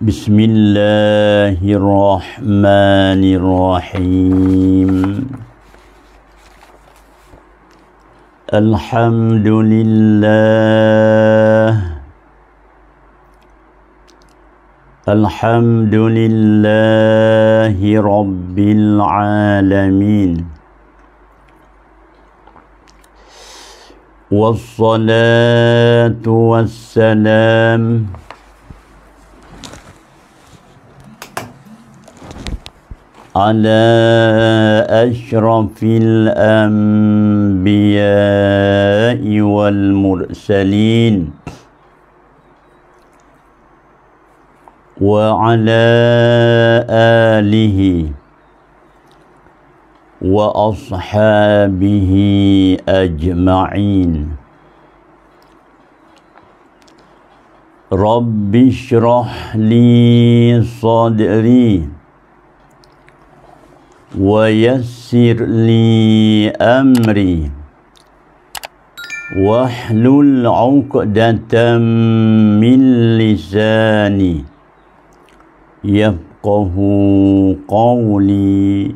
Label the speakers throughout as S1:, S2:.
S1: بسم الله الرحمن الرحيم الحمد لله الحمد لله رب العالمين والصلاة والسلام على أشرف الأنبياء والمرسلين وعلى آله وأصحابه أجمعين رب اشرح لي صدري ويسر لي أمري واحلل عقدة من لساني يفقه قولي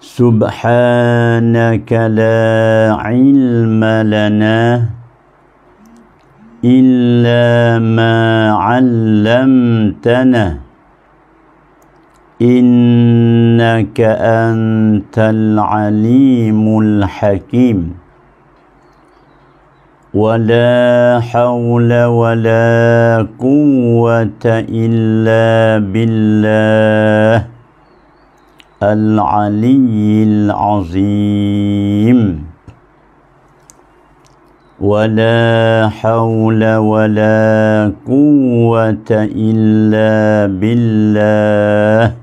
S1: سبحانك لا علم لنا إلا ما علمتنا إنك أنت العليم الحكيم ولا حول ولا قوة إلا بالله العلي العظيم ولا حول ولا قوة إلا بالله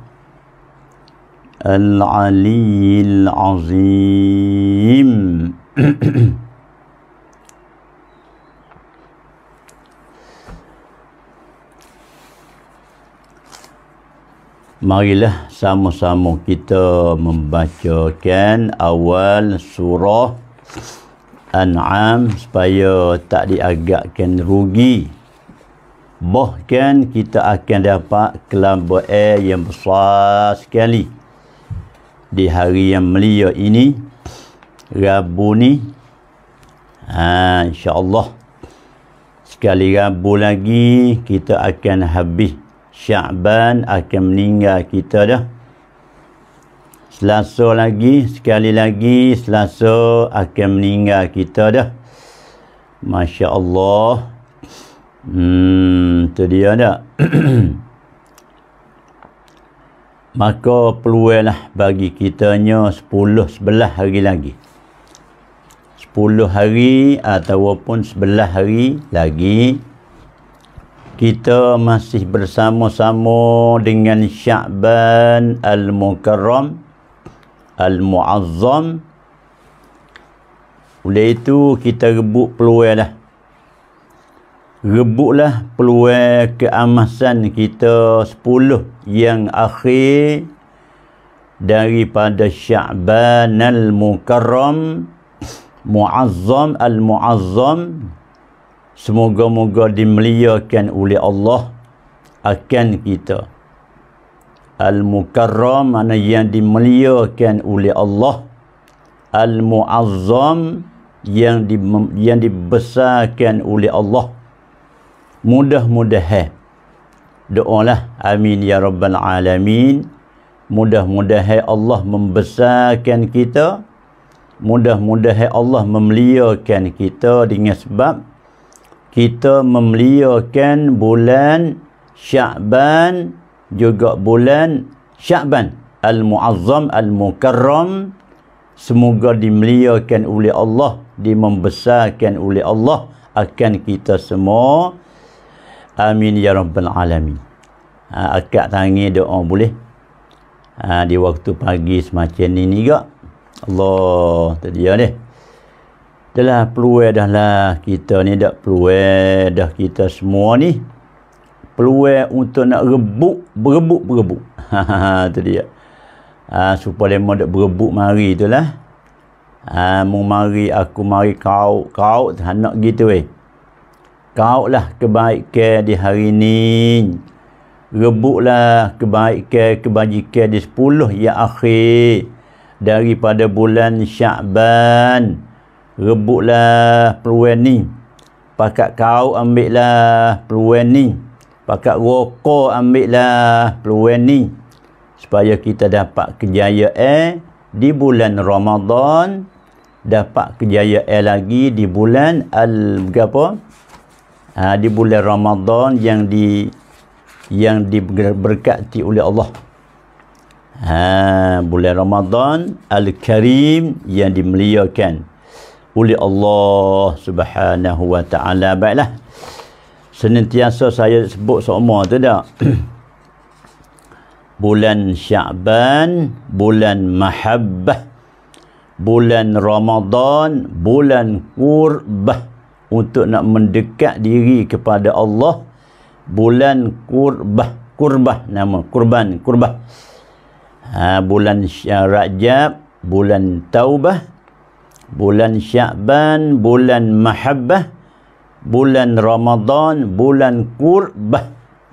S1: al-aliyyil azim Marilah sama-sama kita membacakan awal surah An'am supaya tak diagakkan rugi. Bahkan kita akan dapat kelamba air yang besar sekali di hari yang mulia ini Rabu ni ha, insyaAllah sekali Rabu lagi kita akan habis Syaban akan meninggal kita dah Selasa lagi sekali lagi Selasa akan meninggal kita dah Masya Allah Hmm, itu dia dah maka peluanglah bagi kitanya 10 11 hari lagi 10 hari ataupun 11 hari lagi kita masih bersama-sama dengan Syaban Al-Mukarram Al-Muazzam oleh itu kita rebut peluanglah rebutlah peluang keemasan kita sepuluh yang akhir daripada Syaban al-Mukarram Muazzam al-Muazzam semoga-moga dimeliakan oleh Allah akan kita Al-Mukarram mana yang dimeliakan oleh Allah Al-Muazzam yang di, yang dibesarkan oleh Allah mudah-mudahan doalah amin ya rabbal alamin mudah-mudahan Allah membesarkan kita mudah-mudahan Allah memeliakan kita dengan sebab kita memeliakan bulan Syaban juga bulan Syaban Al-Mu'azzam Al-Mukarram semoga dimeliakan oleh Allah dimembesarkan oleh Allah akan kita semua Amin ya rabbal alamin. Ha, akak tangi doa oh, boleh. Ha, di waktu pagi semacam ni ni gak. Allah tadi ya ni. Dalam peluang dah lah kita ni dak peluang dah kita semua ni peluang untuk nak rebuk berebuk berebuk. Ha, ha, ha tadi ya. Ha, supaya lemo dak berebuk mari itulah. Ha mu mari aku mari kau kau tak nak gitu weh. Kau lah kebaikan di hari ini rebuklah kebaikan kebajikan di sepuluh yang akhir daripada bulan Syaban rebuklah peluang ni pakat kau ambillah peluang ni pakat rokok ambillah peluang ni supaya kita dapat kejayaan eh, di bulan Ramadan dapat kejayaan eh, lagi di bulan al apa uh, di bulan Ramadan yang di yang diberkati oleh Allah. Ha, bulan Ramadan Al-Karim yang dimuliakan oleh Allah Subhanahu wa taala. Baiklah. Senantiasa saya sebut semua tu dak. bulan Syaban, bulan Mahabbah, bulan Ramadan, bulan Kurbah untuk nak mendekat diri kepada Allah bulan kurbah kurbah nama kurban kurbah ha, bulan rajab bulan taubah bulan syaban bulan mahabbah bulan ramadan bulan kurbah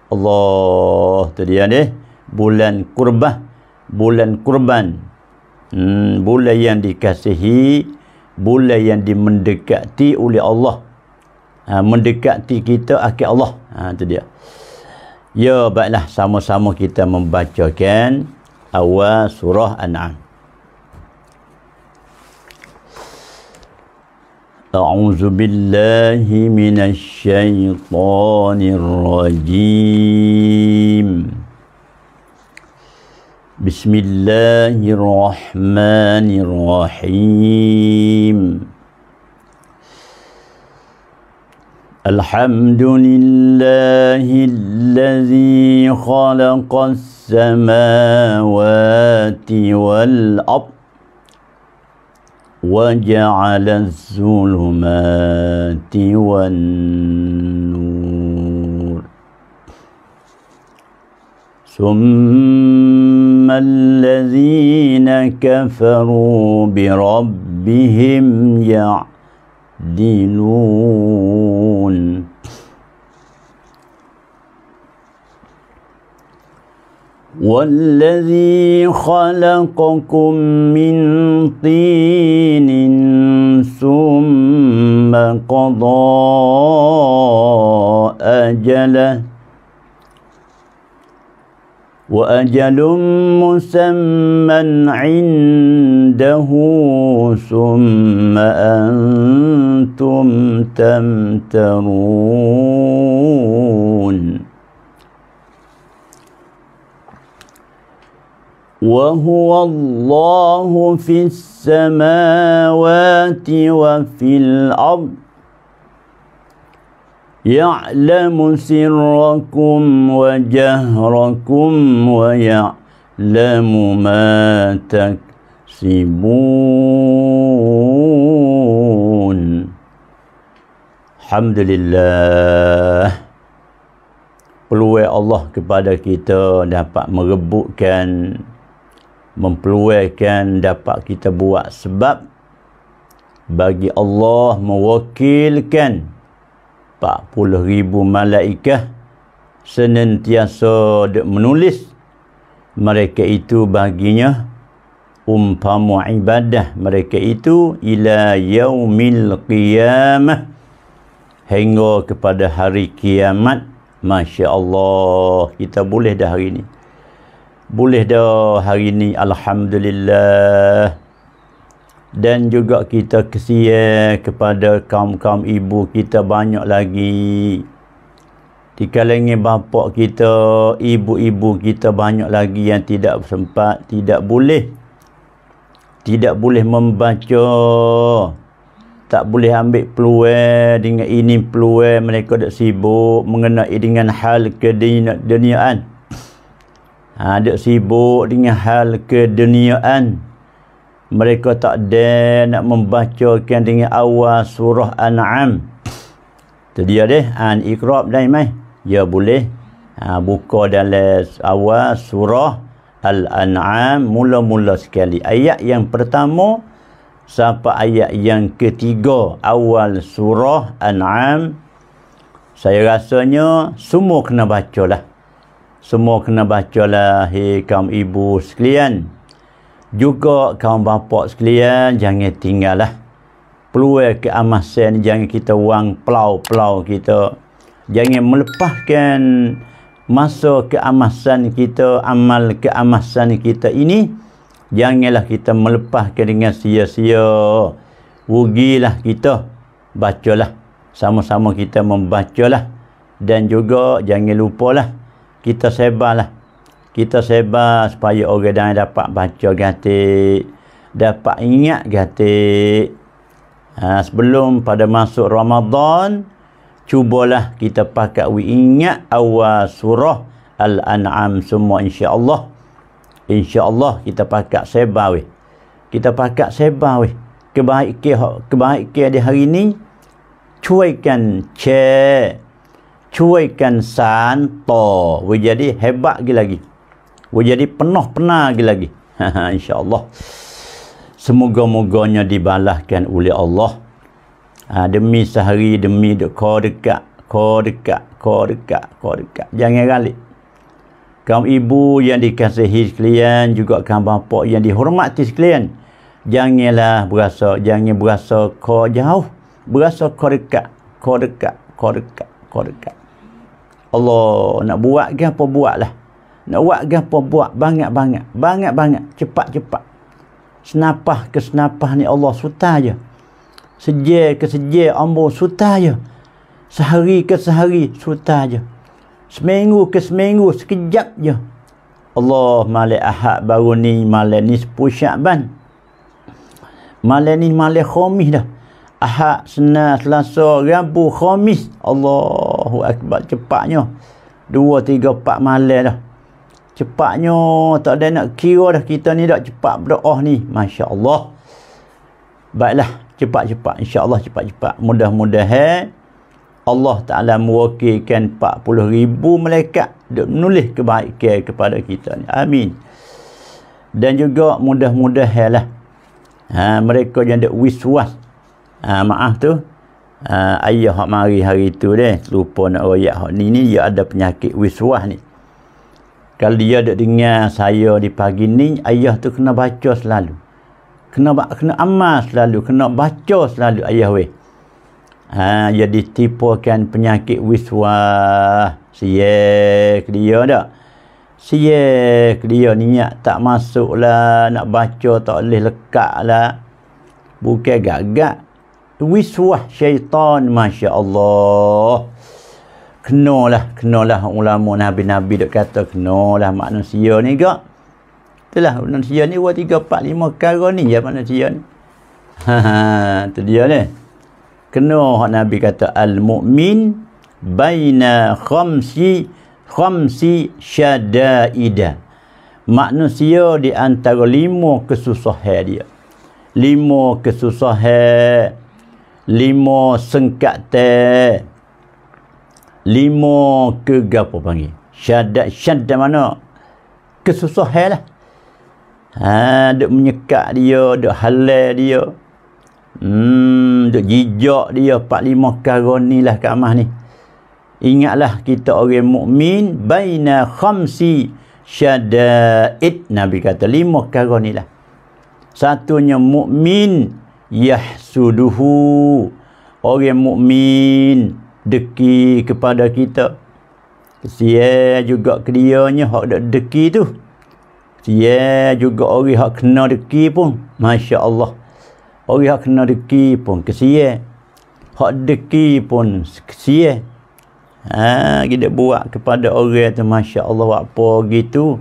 S1: Allah tu dia ni bulan kurbah bulan kurban hmm, bulan yang dikasihi bulan yang dimendekati oleh Allah ha, mendekati kita akhir Allah ha, itu dia ya baiklah sama-sama kita membacakan awal surah An'am أعوذ بالله من الشيطان الرجيم Bismillahirrahmanirrahim. الحمد لله الذي خلق السماوات والأرض وجعل الظلمات والنور ثم الذين كفروا بربهم يعلمون يعدلون والذي خلقكم من طين ثم قضى أجله وأجل مسمى عنده ثم أنتم تمترون وهو الله في السماوات وفي الأرض يعلم سركم وجهركم ويعلم ما تكسبون الحمد لله peluai Allah kepada kita dapat merebutkan mempeluaikan dapat kita buat sebab bagi Allah mewakilkan 40 ribu malaikah senantiasa menulis mereka itu baginya umpamu ibadah mereka itu ila yaumil qiyamah hingga kepada hari kiamat Masya Allah kita boleh dah hari ini boleh dah hari ini Alhamdulillah dan juga kita kesian kepada kaum-kaum ibu kita banyak lagi di kalangan bapa kita ibu-ibu kita banyak lagi yang tidak sempat tidak boleh tidak boleh membaca tak boleh ambil peluang dengan ini peluang mereka dah sibuk mengenai dengan hal keduniaan ha, dah sibuk dengan hal keduniaan mereka tak ada nak membaca kan dengan awal surah An'am. Itu dia deh. An ikrab dah mai. Ya boleh. Ha, buka dalam awal surah Al-An'am mula-mula sekali. Ayat yang pertama sampai ayat yang ketiga awal surah An'am. Saya rasanya semua kena bacalah. Semua kena bacalah. Hei kaum ibu sekalian. Sekalian juga kaum bapak sekalian jangan tinggallah peluai ke amasan jangan kita wang pelau-pelau kita jangan melepaskan masa keamasan kita amal keamasan kita ini janganlah kita melepaskan dengan sia-sia rugilah kita bacalah sama-sama kita membacalah dan juga jangan lupalah kita sebarlah kita sebar supaya orang dan dapat baca gatik dapat ingat gatik ha, sebelum pada masuk Ramadan cubalah kita pakai we ingat awal surah Al-An'am semua insya Allah. Insya Allah kita pakai sebar weh kita pakai sebar weh kebaikan kebaikan di hari ini cuaikan cek cuaikan santo we jadi hebat lagi lagi jadi penuh penuh lagi lagi insyaallah semoga-moganya dibalahkan oleh Allah ha, demi sehari demi de kau dekat kau dekat kau dekat kau dekat jangan ralik kaum ibu yang dikasihi sekalian juga kaum bapak yang dihormati sekalian janganlah berasa jangan berasa kau jauh berasa kau dekat kau dekat kau dekat kau dekat Allah nak buat ke apa buatlah nak buat gapo buat banyak-banyak, banyak-banyak, cepat-cepat. Senapah ke senapah ni Allah suta je. Sejer ke sejer ambo suta je. Sehari ke sehari suta je. Seminggu ke seminggu sekejap je. Allah malik ahad baru ni malik ni sepuluh syakban. Malik ni malik khomis dah. Ahad, senar, selasa, rabu, khomis. Allahu Akbar cepatnya. Dua, tiga, empat malik dah cepatnya tak ada nak kira dah kita ni dah cepat berdoa ni Masya Allah baiklah cepat-cepat Insya Allah cepat-cepat mudah-mudahan Allah Ta'ala mewakilkan 40 ribu malaikat untuk menulis kebaikan kepada kita ni amin dan juga mudah-mudahan lah ha, mereka yang ada wiswas ha, maaf tu ha, ayah hak mari hari tu deh lupa nak royak hak ni ni dia ada penyakit wiswas ni kalau dia dah dengar saya di pagi ni, ayah tu kena baca selalu. Kena kena amal selalu, kena baca selalu ayah weh. Ha, dia ditipukan penyakit wiswah. Siak dia dah. Siak dia niat tak masuk lah, nak baca tak boleh lekat lah. Bukan gagak. Wiswah syaitan, Masya Allah kenalah kenalah ulama nabi-nabi dok kata kenalah manusia ni gak itulah manusia ni 2 tiga 4 lima perkara ni ya manusia ni ha ha tu dia ni kena nabi kata al mumin baina khamsi khamsi syadaida manusia di antara lima kesusahan dia lima kesusahan lima sengkat teh lima kegapo panggil syadat syadat mana kesusahan lah ha, duk menyekat dia duk halal dia hmm, duk jijak dia Pak lima karun ni lah kat mah ni ingatlah kita orang mukmin baina khamsi syadaid Nabi kata lima karun ni lah satunya mukmin yahsuduhu orang mukmin deki kepada kita sia juga kedianya hak dak deki tu sia juga orang hak kena deki pun masya-Allah orang hak kena deki pun kesian hak deki pun kesian ha kita buat kepada orang tu masya-Allah apa gitu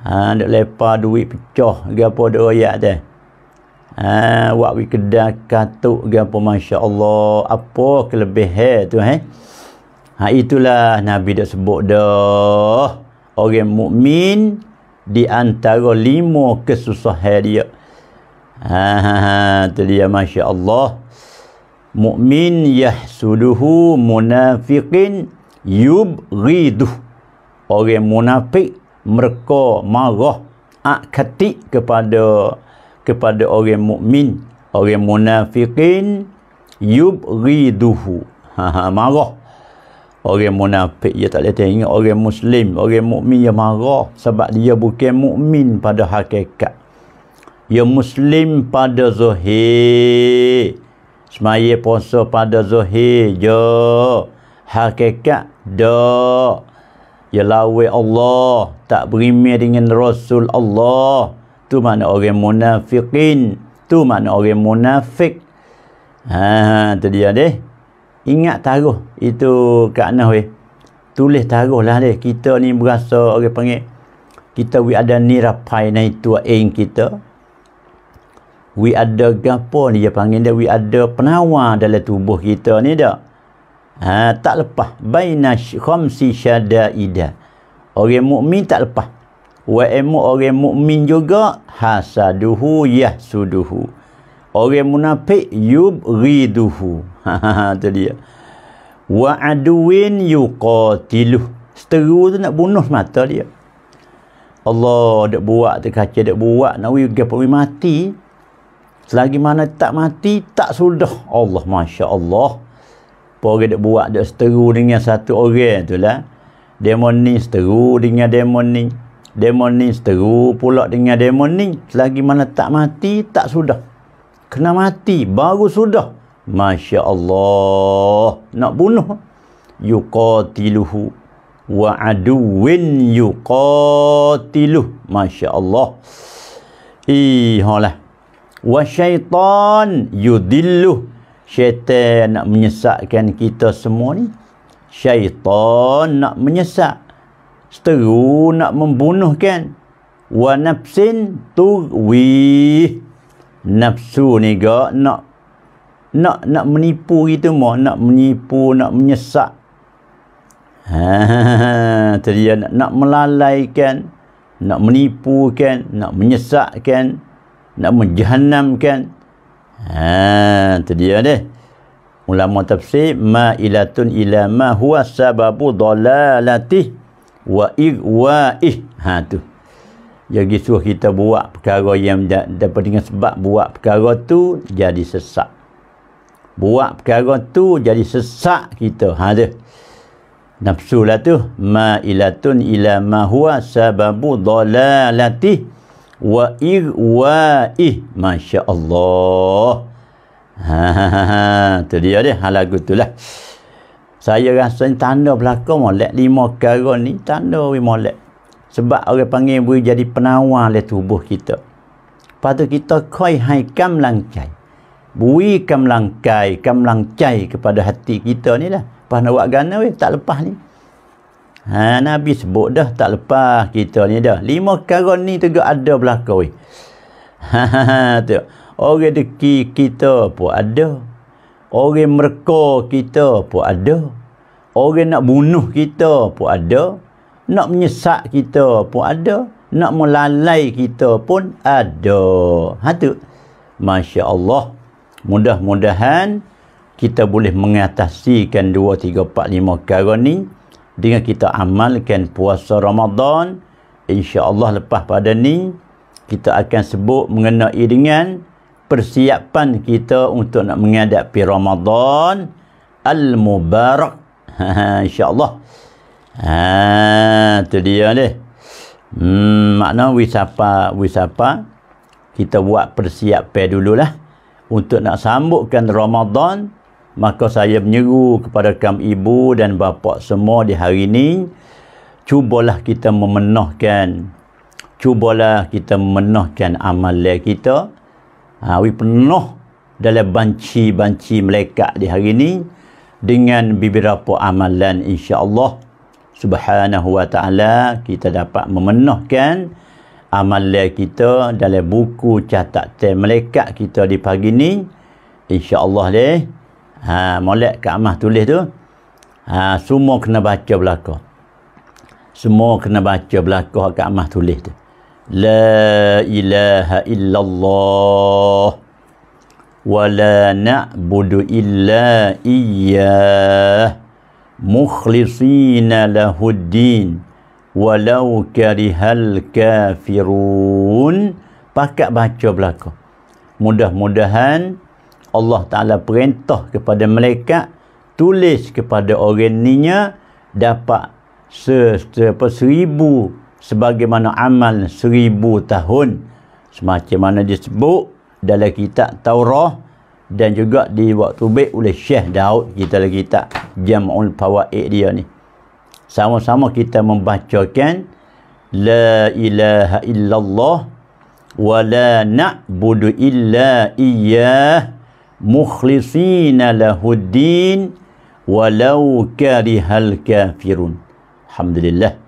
S1: ha dak lepa duit pecah gapo dak royak dah Ha, wak pergi kedai katuk ke apa Masya Allah apa kelebihan tu eh? ha, itulah Nabi dah sebut dah orang mukmin di antara lima kesusahan dia ha, ha, ha, tu dia Masya Allah mukmin yahsuduhu munafiqin yubridu orang munafik mereka marah akatik kepada kepada orang mukmin orang munafikin yubriduhu ha, ha, marah orang munafik dia tak boleh tengok orang muslim orang mukmin dia marah sebab dia bukan mukmin pada hakikat dia muslim pada zahir semaya puasa pada zahir je hakikat dah Ya lawe Allah tak berimeh dengan Rasul Allah tu mana orang munafikin tu mana orang munafik ha tu dia deh ingat taruh itu kerana weh tulis taruh lah deh kita ni berasa orang panggil kita we ada nirapai na itu aim kita we ada gapo ni dia panggil dia we ada penawar dalam tubuh kita ni dak ha tak lepas baina khamsi syada ida orang mukmin tak lepas wa emu orang mukmin juga hasaduhu yahsuduhu orang munafik yubriduhu tu dia wa aduwin yuqatiluh seteru tu nak bunuh mata dia Allah dak buat tu kaca dak buat nak we gapo mati selagi mana tak mati tak sudah Allah masya-Allah apa orang dak buat dak seteru dengan satu orang tu lah demon ni seteru dengan demon ni demon ni seteru pula dengan demon ni selagi mana tak mati tak sudah kena mati baru sudah Masya Allah nak bunuh yukatiluhu. wa aduwin yukatiluh. Masya Allah iholah wa syaitan yudilluh syaitan nak menyesatkan kita semua ni syaitan nak menyesatkan seteru nak membunuh kan wa nafsin tuwi nafsu ni gak nak nak nak menipu gitu mah nak menipu nak menyesat ha tadi nak, nak melalaikan nak menipu kan nak menyesatkan nak menjahannamkan ha tadi deh ulama tafsir ma ilatun ila ma huwa sababu dalalatihi wa irwa'ih ha tu jadi suruh kita buat perkara yang da, dapat dengan sebab buat perkara tu jadi sesak buat perkara tu jadi sesak kita ha tu nafsu lah tu ma ilatun ila ma huwa sababu dalalati wa irwa'ih masya Allah ha, ha ha ha tu dia dia halagu lah saya rasa ni tanda berlaku molek lima kera ni tanda we molek sebab orang panggil boleh jadi penawar oleh tubuh kita lepas tu kita koi hai kam langkai bui kam langkai kam langkai kepada hati kita ni lah lepas nak buat gana we tak lepas ni ha, Nabi sebut dah tak lepas kita ni dah lima kera ni tu ada belakang we ha ha ha tu orang deki kita pun ada Orang mereka kita pun ada. Orang nak bunuh kita pun ada. Nak menyesak kita pun ada. Nak melalai kita pun ada. Ha tu. Masya Allah. Mudah-mudahan kita boleh mengatasikan dua tiga empat lima perkara ni dengan kita amalkan puasa Ramadan. Insya Allah lepas pada ni kita akan sebut mengenai dengan persiapan kita untuk nak menghadapi Ramadan Al-Mubarak. Ha, ha, InsyaAllah. Ha, itu dia ni. Hmm, makna wisapa, wisapa. Kita buat persiapan dululah. Untuk nak sambutkan Ramadan. Maka saya menyeru kepada kaum ibu dan bapa semua di hari ini. Cubalah kita memenuhkan. Cubalah kita memenuhkan amalan Kita ha, we penuh dalam banci-banci mereka di hari ini dengan beberapa amalan insya-Allah subhanahu wa taala kita dapat memenuhkan amalan kita dalam buku catatan mereka kita di pagi ini insya-Allah deh ha molek kat amah tulis tu ha semua kena baca belaka semua kena baca belaka kat amah tulis tu لا إله إلا الله ولا نعبد إلا إياه مخلصين له الدين ولو كره الكافرون pakat baca belaka mudah-mudahan Allah Ta'ala perintah kepada mereka, tulis kepada orang ninya dapat se, seribu sebagaimana amal seribu tahun semacam mana disebut dalam kitab Taurah dan juga di waktu baik oleh Syekh Daud kita lagi kitab Jam'ul Fawaid dia ni sama-sama kita membacakan La ilaha illallah wa la na'budu illa iyyah mukhlisina lahuddin walau karihal kafirun Alhamdulillah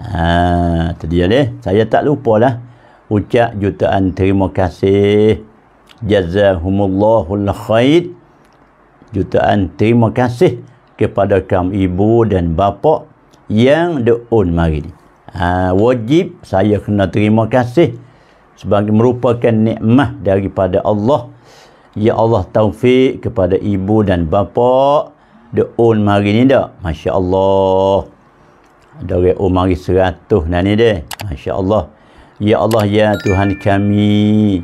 S1: Ha, tadi ya leh. Saya tak lupa lah. Ucap jutaan terima kasih. Jazahumullahul khair. Jutaan terima kasih kepada kaum ibu dan bapa yang deun mari ni. Ha, wajib saya kena terima kasih sebagai merupakan nikmat daripada Allah. Ya Allah taufik kepada ibu dan bapa on mari ni dak. Masya-Allah dari umari seratus dan ni dia Allah, ya Allah ya Tuhan kami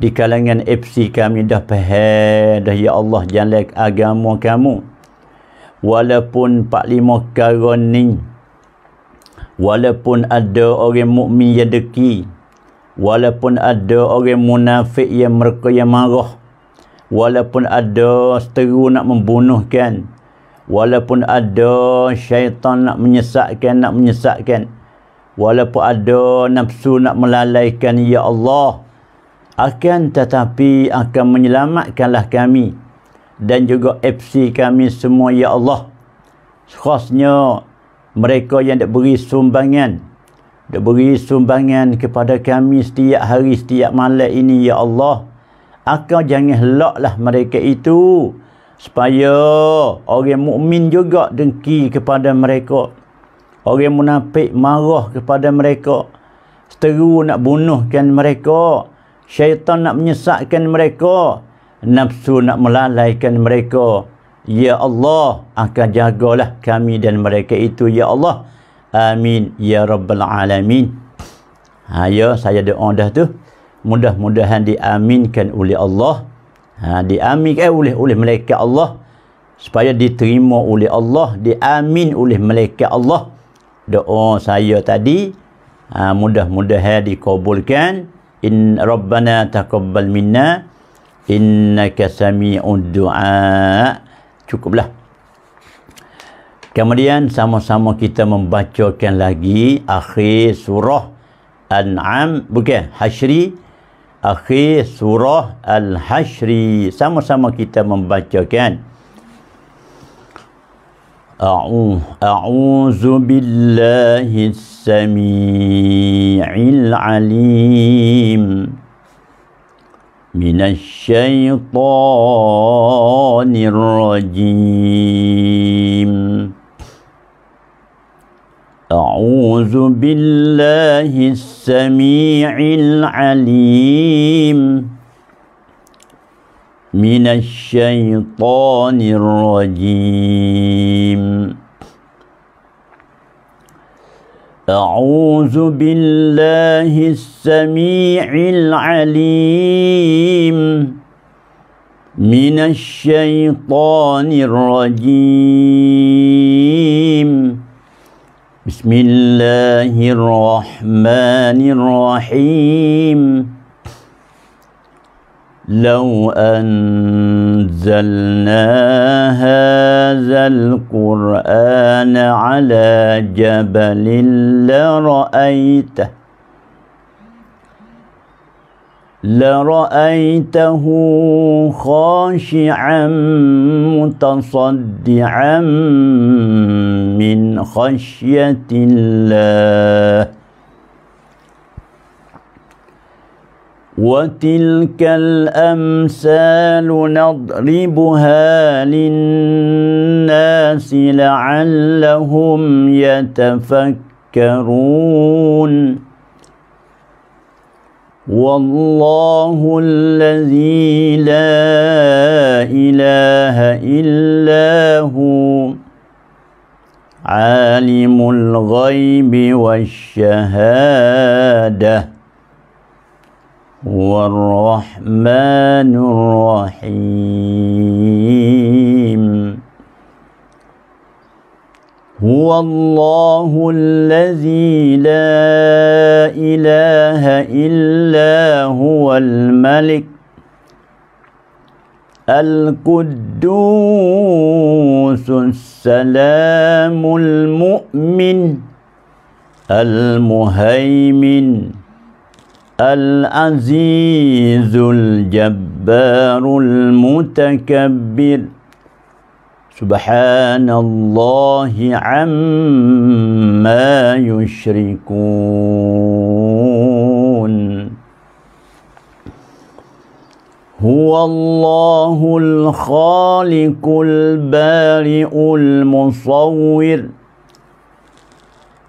S1: di kalangan FC kami dah pahal dah ya Allah jalan agama kamu walaupun 45 karun ni walaupun ada orang mukmin yang deki walaupun ada orang munafik yang mereka yang marah walaupun ada seteru nak membunuhkan walaupun ada syaitan nak menyesatkan nak menyesatkan walaupun ada nafsu nak melalaikan ya Allah akan tetapi akan menyelamatkanlah kami dan juga FC kami semua ya Allah khasnya mereka yang dah beri sumbangan dah beri sumbangan kepada kami setiap hari setiap malam ini ya Allah akan jangan helaklah mereka itu supaya orang mukmin juga dengki kepada mereka orang munafik marah kepada mereka seteru nak bunuhkan mereka syaitan nak menyesatkan mereka nafsu nak melalaikan mereka ya Allah akan jagalah kami dan mereka itu ya Allah amin ya rabbal alamin ha ya saya doa dah tu mudah-mudahan diaminkan oleh Allah ha, diaminkan eh, oleh oleh malaikat Allah supaya diterima oleh Allah diamin oleh malaikat Allah doa saya tadi ha, mudah-mudahan eh, dikabulkan in rabbana taqabbal minna innaka sami'ud du'a cukuplah kemudian sama-sama kita membacakan lagi akhir surah an'am bukan hasyri akhir surah Al-Hashri. Sama-sama kita membacakan. A'udzu billahi samiil alim minasy syaithanir rajim. أعوذ بالله السميع العليم من الشيطان الرجيم أعوذ بالله السميع العليم من الشيطان الرجيم بسم الله الرحمن الرحيم لو أنزلنا هذا القرآن على جبل لرأيته لرأيته خاشعا متصدعا من خشية الله وتلك الأمثال نضربها للناس لعلهم يتفكرون والله الذي لا إله إلا هو عالم الغيب والشهادة هو الرحمن الرحيم هو الله الذي لا إله إلا هو الملك القدوس السلام المؤمن المهيمن العزيز الجبار المتكبر سبحان الله عما يشركون هو الله الخالق البارئ المصور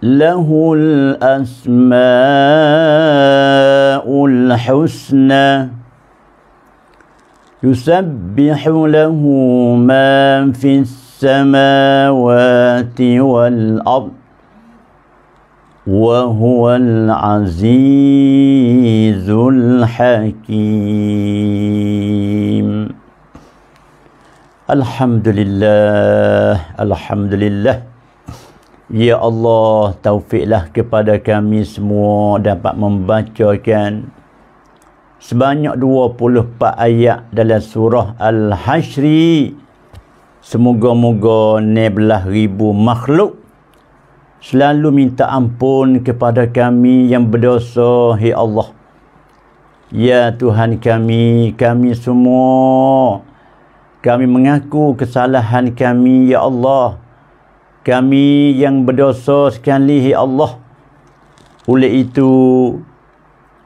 S1: له الأسماء الحسنى يسبح له ما في السماوات والأرض وهو العزيز الحكيم الحمد لله الحمد لله Ya Allah, taufiklah kepada kami semua dapat membacakan sebanyak 24 ayat dalam surah Al-Hashri. Semoga-moga nebelah ribu makhluk selalu minta ampun kepada kami yang berdosa, Hei ya Allah. Ya Tuhan kami, kami semua, kami mengaku kesalahan kami, Ya Allah. Kami yang berdosa sekali, Hei ya Allah. Oleh itu,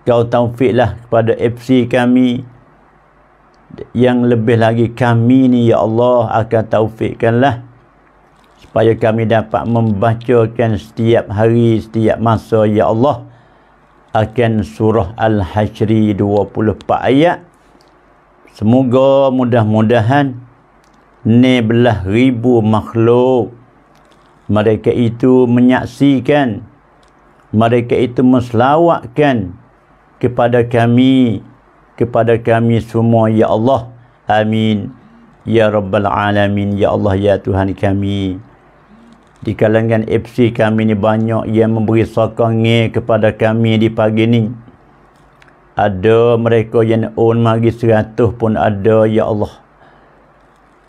S1: kau taufiklah kepada FC kami yang lebih lagi kami ni ya Allah akan taufikkanlah supaya kami dapat membacakan setiap hari setiap masa ya Allah akan surah Al-Hashri 24 ayat semoga mudah-mudahan ni belah ribu makhluk mereka itu menyaksikan mereka itu meselawatkan kepada kami kepada kami semua ya Allah amin ya rabbal alamin ya Allah ya Tuhan kami di kalangan FC kami ni banyak yang memberi sokongan kepada kami di pagi ni ada mereka yang on mari seratus pun ada ya Allah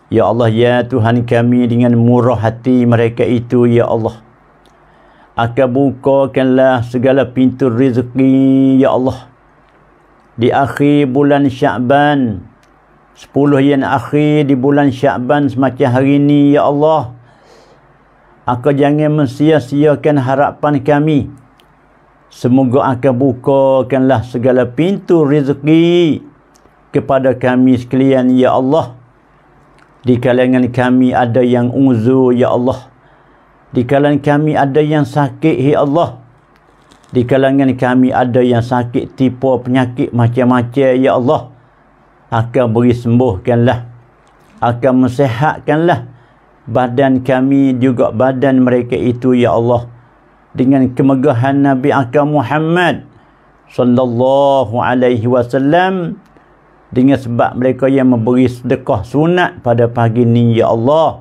S1: Ya Allah, Ya Tuhan kami dengan murah hati mereka itu, Ya Allah akan bukakanlah segala pintu rezeki ya Allah di akhir bulan Syaban 10 yang akhir di bulan Syaban semacam hari ini ya Allah aku jangan mensia-siakan harapan kami semoga akan bukakanlah segala pintu rezeki kepada kami sekalian ya Allah di kalangan kami ada yang uzur ya Allah di kalangan kami ada yang sakit, hei Allah. Di kalangan kami ada yang sakit, tipu penyakit macam-macam, ya Allah. Akan beri sembuhkanlah. Akan mensehatkanlah badan kami juga badan mereka itu, ya Allah. Dengan kemegahan Nabi Akal Muhammad sallallahu alaihi wasallam dengan sebab mereka yang memberi sedekah sunat pada pagi ini ya Allah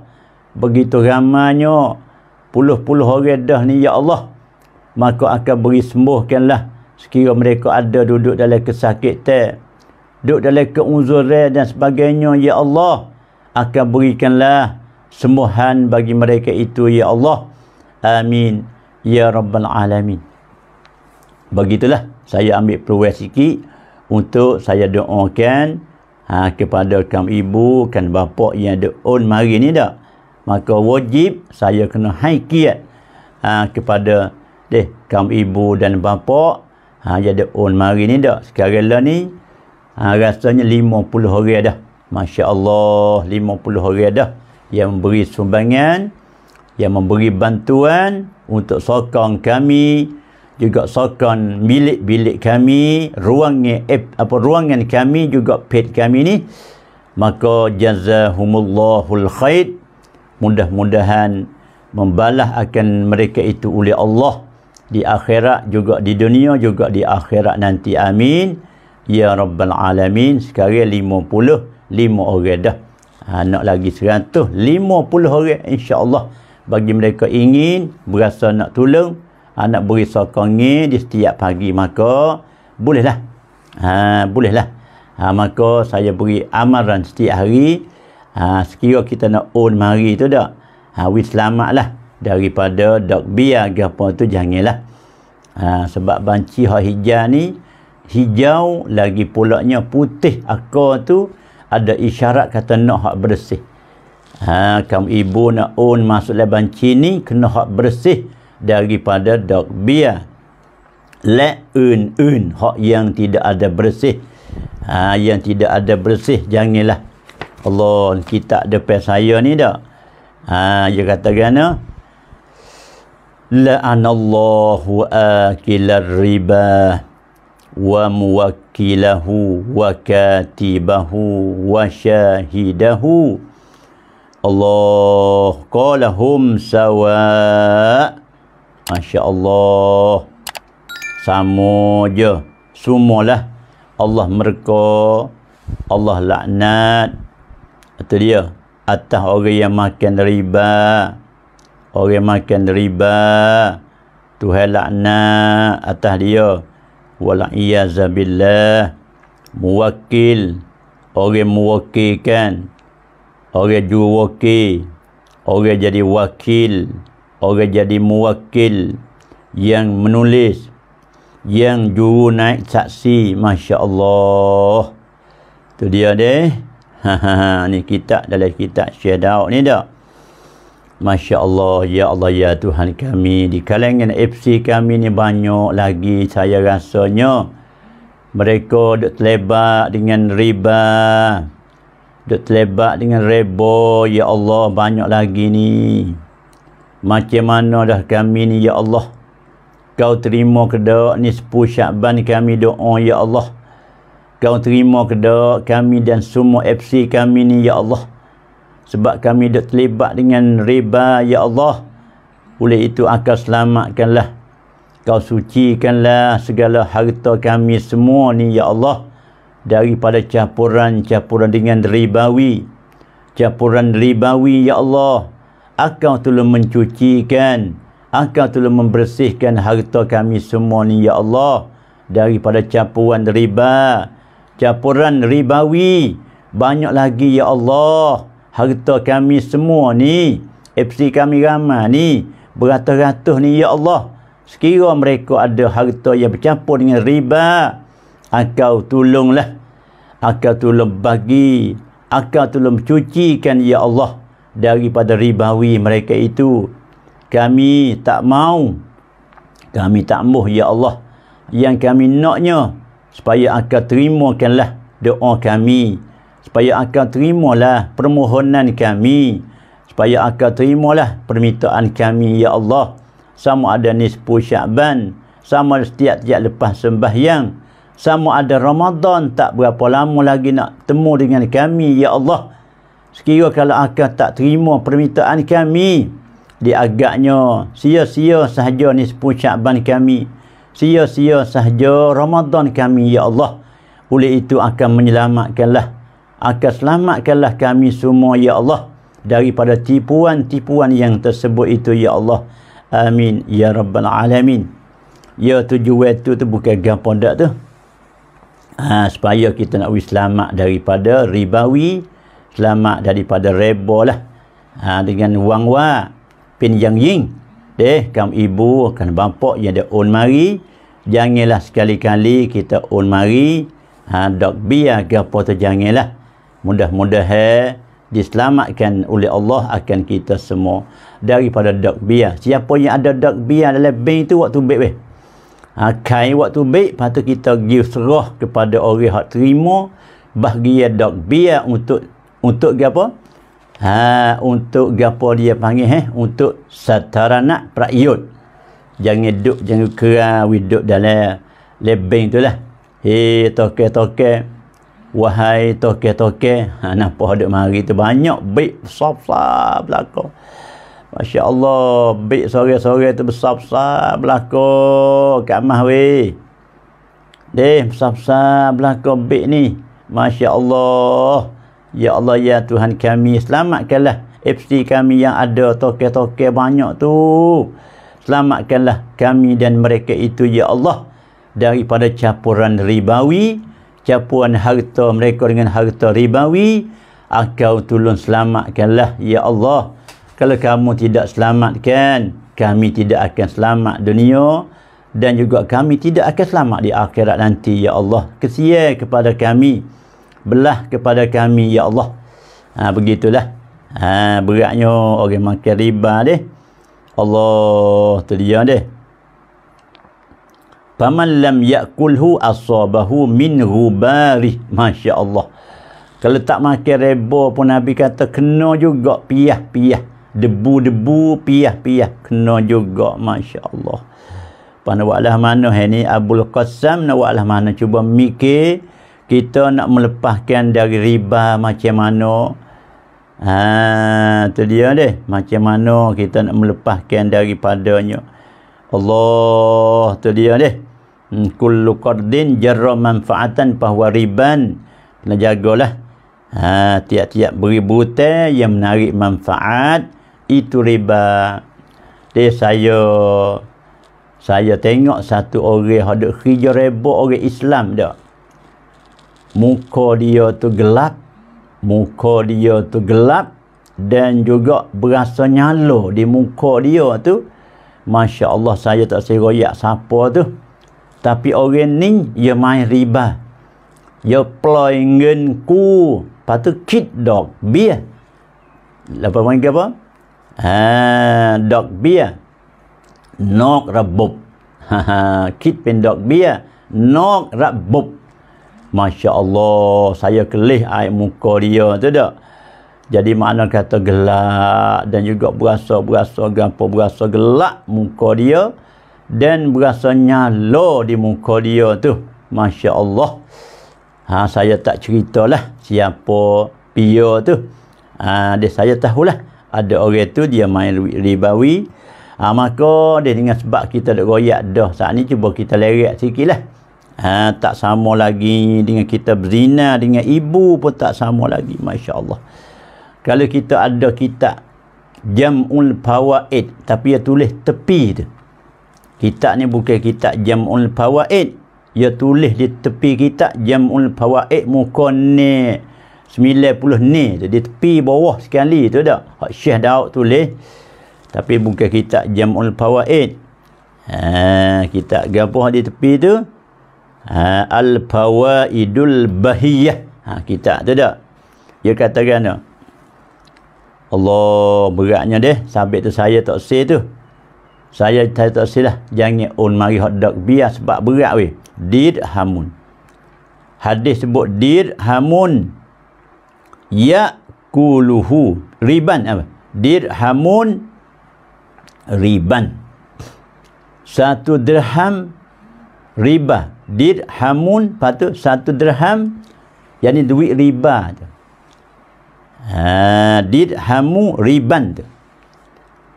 S1: begitu ramanya puluh-puluh orang dah ni ya Allah maka akan beri sembuhkanlah sekiranya mereka ada duduk dalam kesakitan duduk dalam keuzuran dan sebagainya ya Allah akan berikanlah sembuhan bagi mereka itu ya Allah amin ya rabbal alamin begitulah saya ambil peluang sikit untuk saya doakan ha, kepada kaum ibu kan bapa yang ada on mari ni dah maka wajib saya kena haikiat ha, kepada deh kaum ibu dan bapa ha, jadi on oh, mari ni dah sekarang lah ni ha, rasanya 50 hari dah Masya Allah 50 hari dah yang memberi sumbangan yang memberi bantuan untuk sokong kami juga sokong bilik-bilik kami ruangnya eh, apa ruangan kami juga pet kami ni maka jazahumullahul khair mudah-mudahan membalah akan mereka itu oleh Allah di akhirat juga di dunia juga di akhirat nanti amin ya rabbal alamin sekarang 50 5 orang dah ha, nak lagi 100 50 orang insyaallah bagi mereka ingin berasa nak tolong anak ha, beri sokong di setiap pagi maka bolehlah ha bolehlah ha, maka saya beri amaran setiap hari ha, sekira kita nak own mari tu tak ha, we selamat lah daripada dok biar ya, ke apa tu janganlah ha, sebab banci hak hijau ni hijau lagi pulaknya putih akar tu ada isyarat kata nak hak bersih ha, kamu ibu nak own masuklah banci ni kena hak bersih daripada dok biar ya. let un un hak yang tidak ada bersih ha, yang tidak ada bersih janganlah Allah kita depan saya ni dak ha dia kata gana la anallahu akilar riba wa muwakkilahu wa katibahu wa syahidahu Allah qalahum sawa Masya Allah Sama je Semualah Allah merka Allah laknat atau dia atas orang yang makan riba. Orang yang makan riba. Tuhan laknat atas dia. Wala iyazabilah. Mewakil orang mewakilkan orang yang jual wakil orang yang jadi wakil orang yang jadi mewakil yang menulis yang juru naik saksi masya-Allah tu dia deh ni kitab dalam kitab Syed Daud ni dah. Masya Allah, Ya Allah, Ya Tuhan kami. Di kalangan FC kami ni banyak lagi saya rasanya. Mereka duduk terlebak dengan riba. Duduk terlebak dengan rebo. Ya Allah, banyak lagi ni. Macam mana dah kami ni, Ya Allah. Kau terima kedok ni sepuluh syakban kami doa, Ya Allah kau terima kedak kami dan semua FC kami ni ya Allah sebab kami dah terlibat dengan riba ya Allah oleh itu akan selamatkanlah kau sucikanlah segala harta kami semua ni ya Allah daripada campuran-campuran dengan ribawi campuran ribawi ya Allah akan telah mencucikan akan telah membersihkan harta kami semua ni ya Allah daripada campuran riba campuran ribawi banyak lagi ya Allah harta kami semua ni FC kami ramai ni beratus-ratus ni ya Allah sekira mereka ada harta yang bercampur dengan riba engkau tolonglah engkau tolong bagi engkau tolong cucikan ya Allah daripada ribawi mereka itu kami tak mau kami tak mau ya Allah yang kami naknya supaya akan terimakanlah doa kami supaya akan terimalah permohonan kami supaya akan terimalah permintaan kami ya Allah sama ada nisfu Syaban sama setiap-tiap lepas sembahyang sama ada Ramadan tak berapa lama lagi nak temu dengan kami ya Allah sekiranya kalau akan tak terima permintaan kami diagaknya sia-sia sahaja nisfu Syaban kami sia-sia sahaja Ramadan kami ya Allah oleh itu akan menyelamatkanlah akan selamatkanlah kami semua ya Allah daripada tipuan-tipuan yang tersebut itu ya Allah amin ya rabbal alamin ya tujuh itu tu bukan gampang dak tu ha, supaya kita nak selamat daripada ribawi selamat daripada reba lah ha, dengan wang wa pin yang ying deh kamu ibu akan bapak yang ada on mari janganlah sekali-kali kita on mari ha dok biar gapo tu janganlah mudah-mudahan mudah diselamatkan oleh Allah akan kita semua daripada dok biar siapa yang ada dok biar dalam bin tu waktu baik weh ha kai waktu baik tu kita give serah kepada orang yang terima bahagia dok biar untuk untuk gapo apa ha, untuk gapo dia panggil eh untuk satarana prayut jangan duduk jangan kera widuk dalam lebeng tu lah hei toke toke wahai toke toke ha, napa duduk mari tu banyak baik besar-besar belakang Masya Allah, baik sore-sore tu besar-besar berlaku kat mah weh. Deh, besar-besar berlaku baik ni. Masya Allah. Ya Allah ya Tuhan kami selamatkanlah FC kami yang ada toke-toke banyak tu. Selamatkanlah kami dan mereka itu ya Allah daripada capuran ribawi, capuan harta mereka dengan harta ribawi. Engkau tolong selamatkanlah ya Allah. Kalau kamu tidak selamatkan, kami tidak akan selamat dunia dan juga kami tidak akan selamat di akhirat nanti ya Allah. Kesian kepada kami belah kepada kami ya Allah ha, begitulah ha, beratnya orang makan riba deh Allah tu dia deh Paman lam yakulhu asabahu min rubari. Masya Allah. Kalau tak makan reba pun Nabi kata kena juga piah-piah. Debu-debu piah-piah. Kena juga. Masya Allah. Pada lah mana ini Abdul Qasam. Nak lah mana cuba mikir kita nak melepaskan dari riba macam mana ha tu dia deh macam mana kita nak melepaskan daripadanya Allah tu dia deh hmm, kullu qardin jarra manfaatan bahwa riban kena jagalah ha tiap-tiap beri buta yang menarik manfaat itu riba deh saya saya tengok satu orang hendak hijrah rebok orang Islam dah muka dia tu gelap muka dia tu gelap dan juga berasa nyala di muka dia tu Masya Allah saya tak saya royak siapa tu tapi orang ni dia main riba dia peloy ngen ku lepas tu kid dog beer lepas main apa ha, dog bia, nok rabub ha, ha, kid pin dog bia nok rabub Masya Allah, saya kelih air muka dia. Tahu tak? Jadi mana kata gelak dan juga berasa-berasa gampu, berasa gelak muka dia dan berasa nyala di muka dia tu. Masya Allah. Ha, saya tak ceritalah siapa pia tu. Ha, dia saya tahulah ada orang tu dia main ribawi. Ha, maka dia dengan sebab kita duk royak dah saat ni cuba kita lerak sikit lah ha, tak sama lagi dengan kita berzina dengan ibu pun tak sama lagi Masya Allah kalau kita ada kitab Jam'ul Pawaid tapi dia tulis tepi tu kitab ni bukan kitab Jam'ul Pawaid dia tulis di tepi kitab Jam'ul Pawaid muka ni puluh ni jadi tepi bawah sekali tu tak Hak Syekh Daud tulis tapi bukan kitab Jam'ul Pawaid Ha, kita gapoh di tepi tu ha, al-fawaidul bahiyah. Ha, kita tu dak. Dia kata gana. Allah beratnya deh sampai tu saya tak sel tu. Saya tak tak sel lah. Jangan un mari hot dog biar sebab berat weh. Did hamun. Hadis sebut did hamun. Ya kuluhu riban apa? Dir hamun riban. Satu dirham riba dirhamun patut satu dirham yakni duit riba tu ha dirhamu riban tu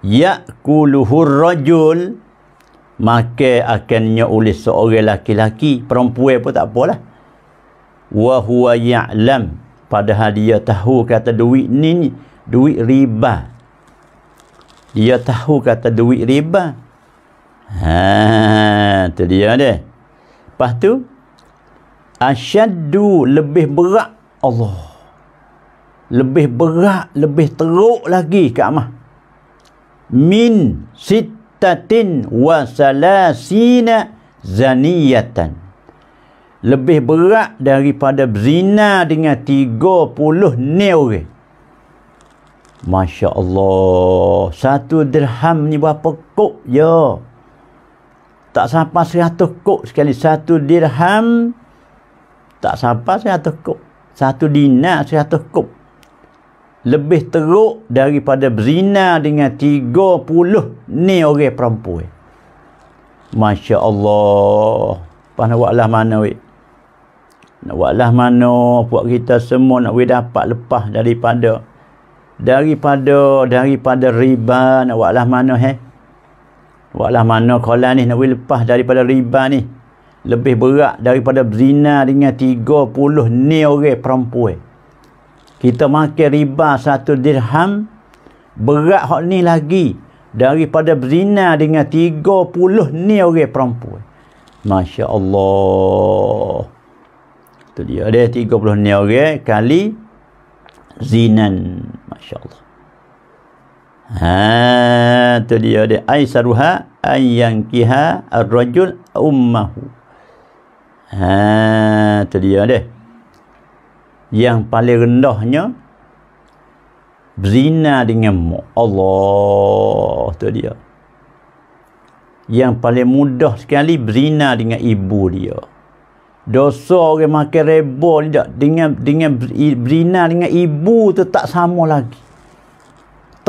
S1: yakuluhu rajul maka akannya oleh seorang lelaki laki perempuan pun tak apalah wa huwa ya'lam padahal dia tahu kata duit ni duit riba dia tahu kata duit riba ha tu dia deh Lepas tu asyaddu lebih berat Allah. Lebih berat, lebih teruk lagi kaamah. Min sittatin wa salasina zaniyatan. Lebih berat daripada berzina dengan tiga puluh orang. Masya Allah. Satu dirham ni berapa kok? Ya tak sampai seratus kok sekali satu dirham tak sampai seratus kok satu dina seratus kok lebih teruk daripada berzina dengan tiga puluh ni orang perempuan Masya Allah apa nak buat lah mana weh nak buat lah mana buat kita semua nak weh dapat lepas daripada daripada daripada riba nak buat lah mana heh Walah mana kolam ni nak boleh lepas daripada riba ni. Lebih berat daripada zina dengan 30 ni orang perempuan. Kita makan riba satu dirham. Berat hak ni lagi. Daripada zina dengan 30 ni orang perempuan. Masya Allah. Itu dia. Ada 30 ni orang kali zinan. Masya Allah. Ha tu dia dia aisaruha ayyankiha ar-rajul ummahu. Ha tu dia dia. Yang paling rendahnya berzina dengan mu. Allah tu dia. Yang paling mudah sekali berzina dengan ibu dia. Dosa orang makan reba tidak dengan dengan berzina dengan ibu tu tak sama lagi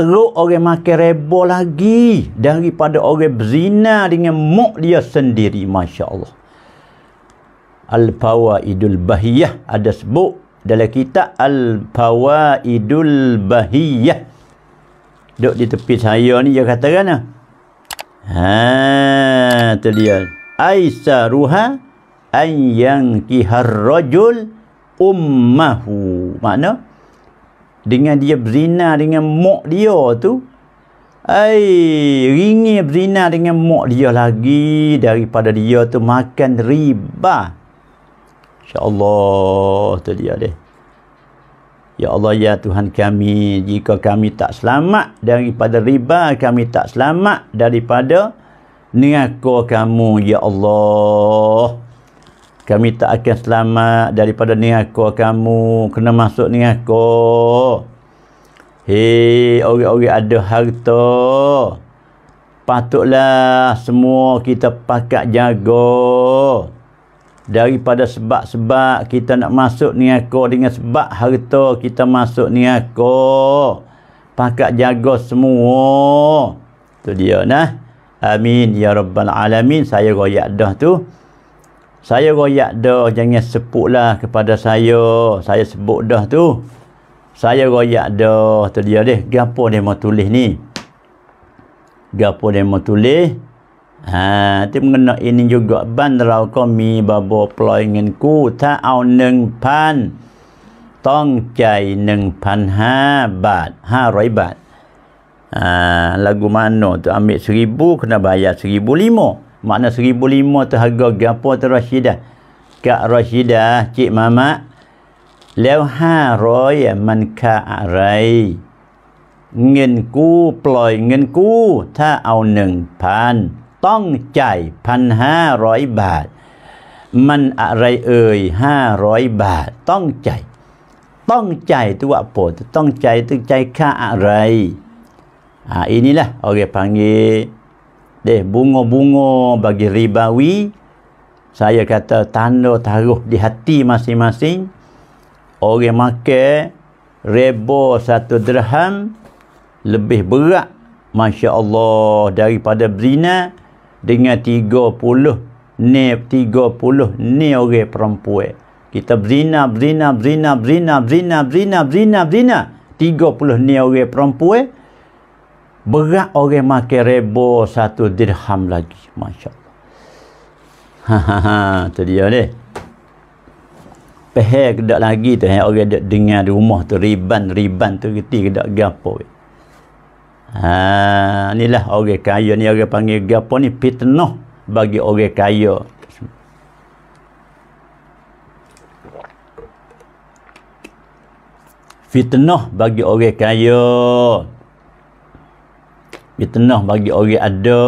S1: teruk orang makan reba lagi daripada orang berzina dengan mok dia sendiri Masya Allah al idul Bahiyah ada sebut dalam kitab al idul Bahiyah duduk di tepi saya ni dia kata kan haa tu dia Aisaruha an yang kihar rajul ummahu makna dengan dia berzina dengan mak dia tu ai ringi berzina dengan mak dia lagi daripada dia tu makan riba insyaallah tu dia deh Ya Allah ya Tuhan kami jika kami tak selamat daripada riba kami tak selamat daripada neraka kamu ya Allah kami tak akan selamat daripada niaka kamu kena masuk niaka hei orang-orang ada harta patutlah semua kita pakat jago daripada sebab-sebab kita nak masuk niaka dengan sebab harta kita masuk niaka pakat jago semua tu dia nah amin ya rabbal alamin saya royak dah tu saya royak dah jangan sebutlah kepada saya saya sebut dah tu saya royak dah tu dia deh gapo dia mau tulis ni gapo dia mau tulis ha tu mengena ini juga ban rau ko mi babo ploy ngin ku ta au 1000 tong jai 1500 ha, bat 500 ha, bat ha lagu mano tu ambil 1000 kena bayar 1500 Makna seribu lima tu harga gapo tu Rashidah. Kak Rashidah, Cik m a m a Lew ha r o a man ka arai. Ngin ku ploy ngin ku ta au neng pan. Tong chai pan ha roi bat. มันอะไรเอ่ยห้าร้อยบาทต้องใจต้องใจตัวโปรดต้องใจตัวใจค่าอะไรอ่าอีนี้แหละโอเคพังยี deh bunga-bunga bagi ribawi saya kata tanda taruh di hati masing-masing orang makan reba satu dirham lebih berat Masya Allah daripada berzina dengan 30 ni 30 ni orang perempuan kita berzina berzina berzina berzina berzina berzina berzina berzina 30 ni orang perempuan berat orang makan rebo satu dirham lagi masya-Allah ha tu dia ni pehek dak lagi tu yang orang dak dengar di rumah tu riban-riban tu ketik dak gapo we ha inilah orang kaya ni orang panggil gapo ni fitnah bagi orang kaya fitnah bagi orang kaya di tengah bagi orang ada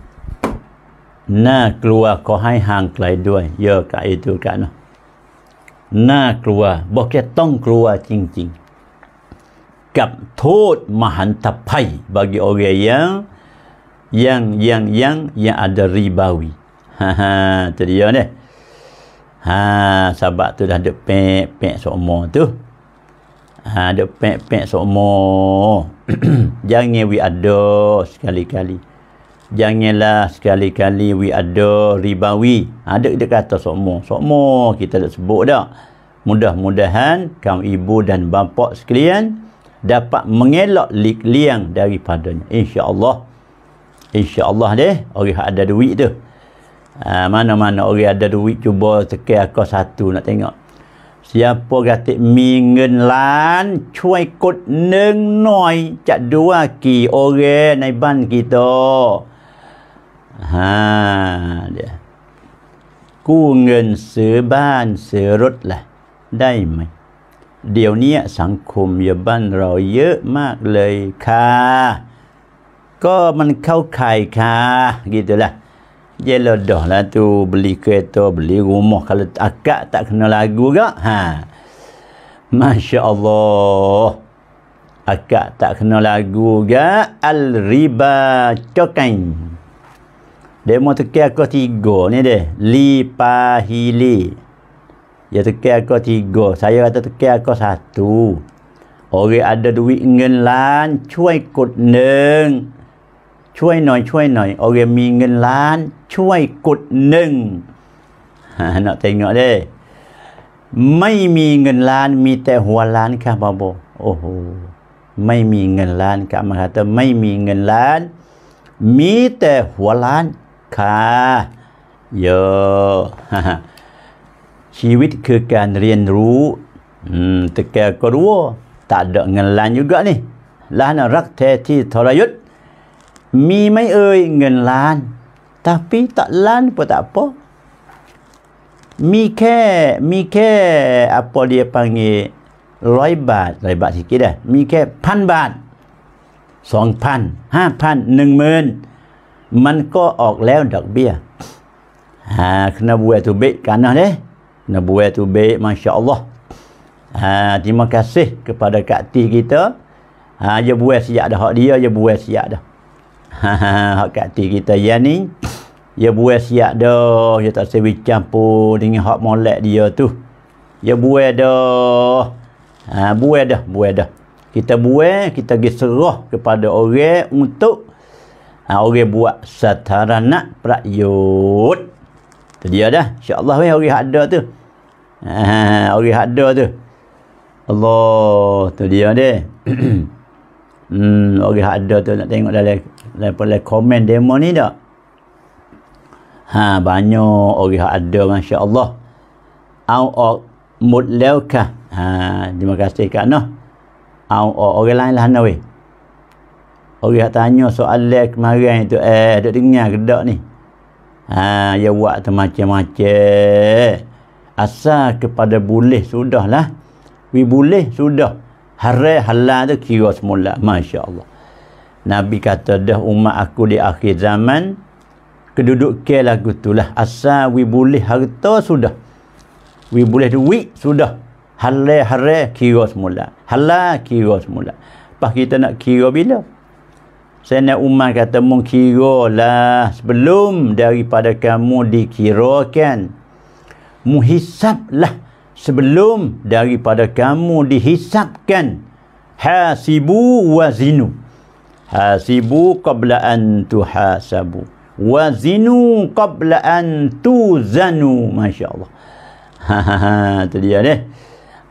S1: na keluar ko hai hang klai duai ya ka itu ka na na keluar bo ke tong keluar cing-cing gap thot bagi orang yang yang yang yang yang ada ribawi ha ha tu dia ni ha sebab tu dah depek pek semua tu ha, ada pek-pek semua. Jangan we ado sekali-kali. Janganlah sekali-kali we ado ribawi. Ha, ada ha, dia kata semua. Semua kita tak sebut dah. Mudah-mudahan kaum ibu dan bapa sekalian dapat mengelak lik liang daripadanya. insya Allah deh. Orang ada duit tu. Ha, mana-mana orang ada duit cuba tekan aku satu nak tengok. เสียปกติมีเงินล้านช่วยกดหนึ่งหน่อย จะดูว่ากี่โอเรในบ้านกี่โตฮ่าเดี๋ยวกู้เงินซื้อบ้านซื้อรถแหละได้ไหมเดี๋ยวนี้สังคมอยาบ้านเราเยอะมากเลยค่ะก็มันเข้าไข่ค่ะี่ตัวละ Yelah dah lah tu beli kereta, beli rumah kalau akak tak kena lagu ke? Ha. Masya Allah. Akak tak kena lagu ke? Al-riba cokain. Dia mau tekan aku tiga ni deh. Lipahili. Dia tekan aku tiga. Saya kata tekan aku satu. Orang ada duit dengan lan, cuai kot neng. ช่วยหน่อยช่วยหน่อยโอเคมีเงินล้านช่วยกดหนึ่งเนาะเต็งเนาะเด้ไม่มีเงินล้าน มีแต่หัวล้านค่ะบาโบโอ้โหไม่มีเงินล้านค่ะมาค่ะแต่ไม่มีเงินล้านมีแต่หัวล้านค่ะเยอะชีวิตคือการเรียนรู้อืมแต่แกก็รู้ตัเดเงินล้านอยู่ก็นี่ล้านรักแท้ที่ทรยศ Mi mai oi ngen lan. Tapi tak lan pun tak apa. Mi ke, mi ke apa dia panggil? Roy bat, roy bat sikit dah. Mi ke pan bat. Song pan, ha pan, neng men. Man ko ok leo dok bia. Ah. Ha, kena buat tu baik kanah deh. Kena buat tu baik, Masya Allah. Ha, terima kasih kepada Kak kita. Ha, dia buat sejak dah. Dia, dia buat sejak dah. hak kat kita ya ni ya buat siap dah ya tak sewi campur dengan hak molek dia tu ya buat dah ha, buat dah buat dah kita buat kita serah kepada orang untuk ha, orang buat sataranak prayut tu dia dah insyaAllah orang ada tu ha, orang ada tu Allah tu dia dia hmm, orang ada tu nak tengok dalam daripada komen demo ni tak ha banyak orang yang ada masya Allah au mutlaka ha terima kasih kak noh au orang lain lah nawi orang yang tanya soalan kemarin tu eh duk dengar ke ni ha ya buat tu macam-macam asal kepada boleh sudahlah wi boleh sudah harai halal tu kira semula masya Allah Nabi kata dah umat aku di akhir zaman keduduk ke lagu tu lah asal we boleh harta sudah we boleh duit sudah halai halai kira semula halai kira semula lepas kita nak kira bila saya nak umat kata mengkira lah sebelum daripada kamu dikirakan muhisab lah sebelum daripada kamu dihisapkan. hasibu wazinu hasibu qabla an tuhasabu wazinu qabla an tuzanu masyaallah ha tu dia ni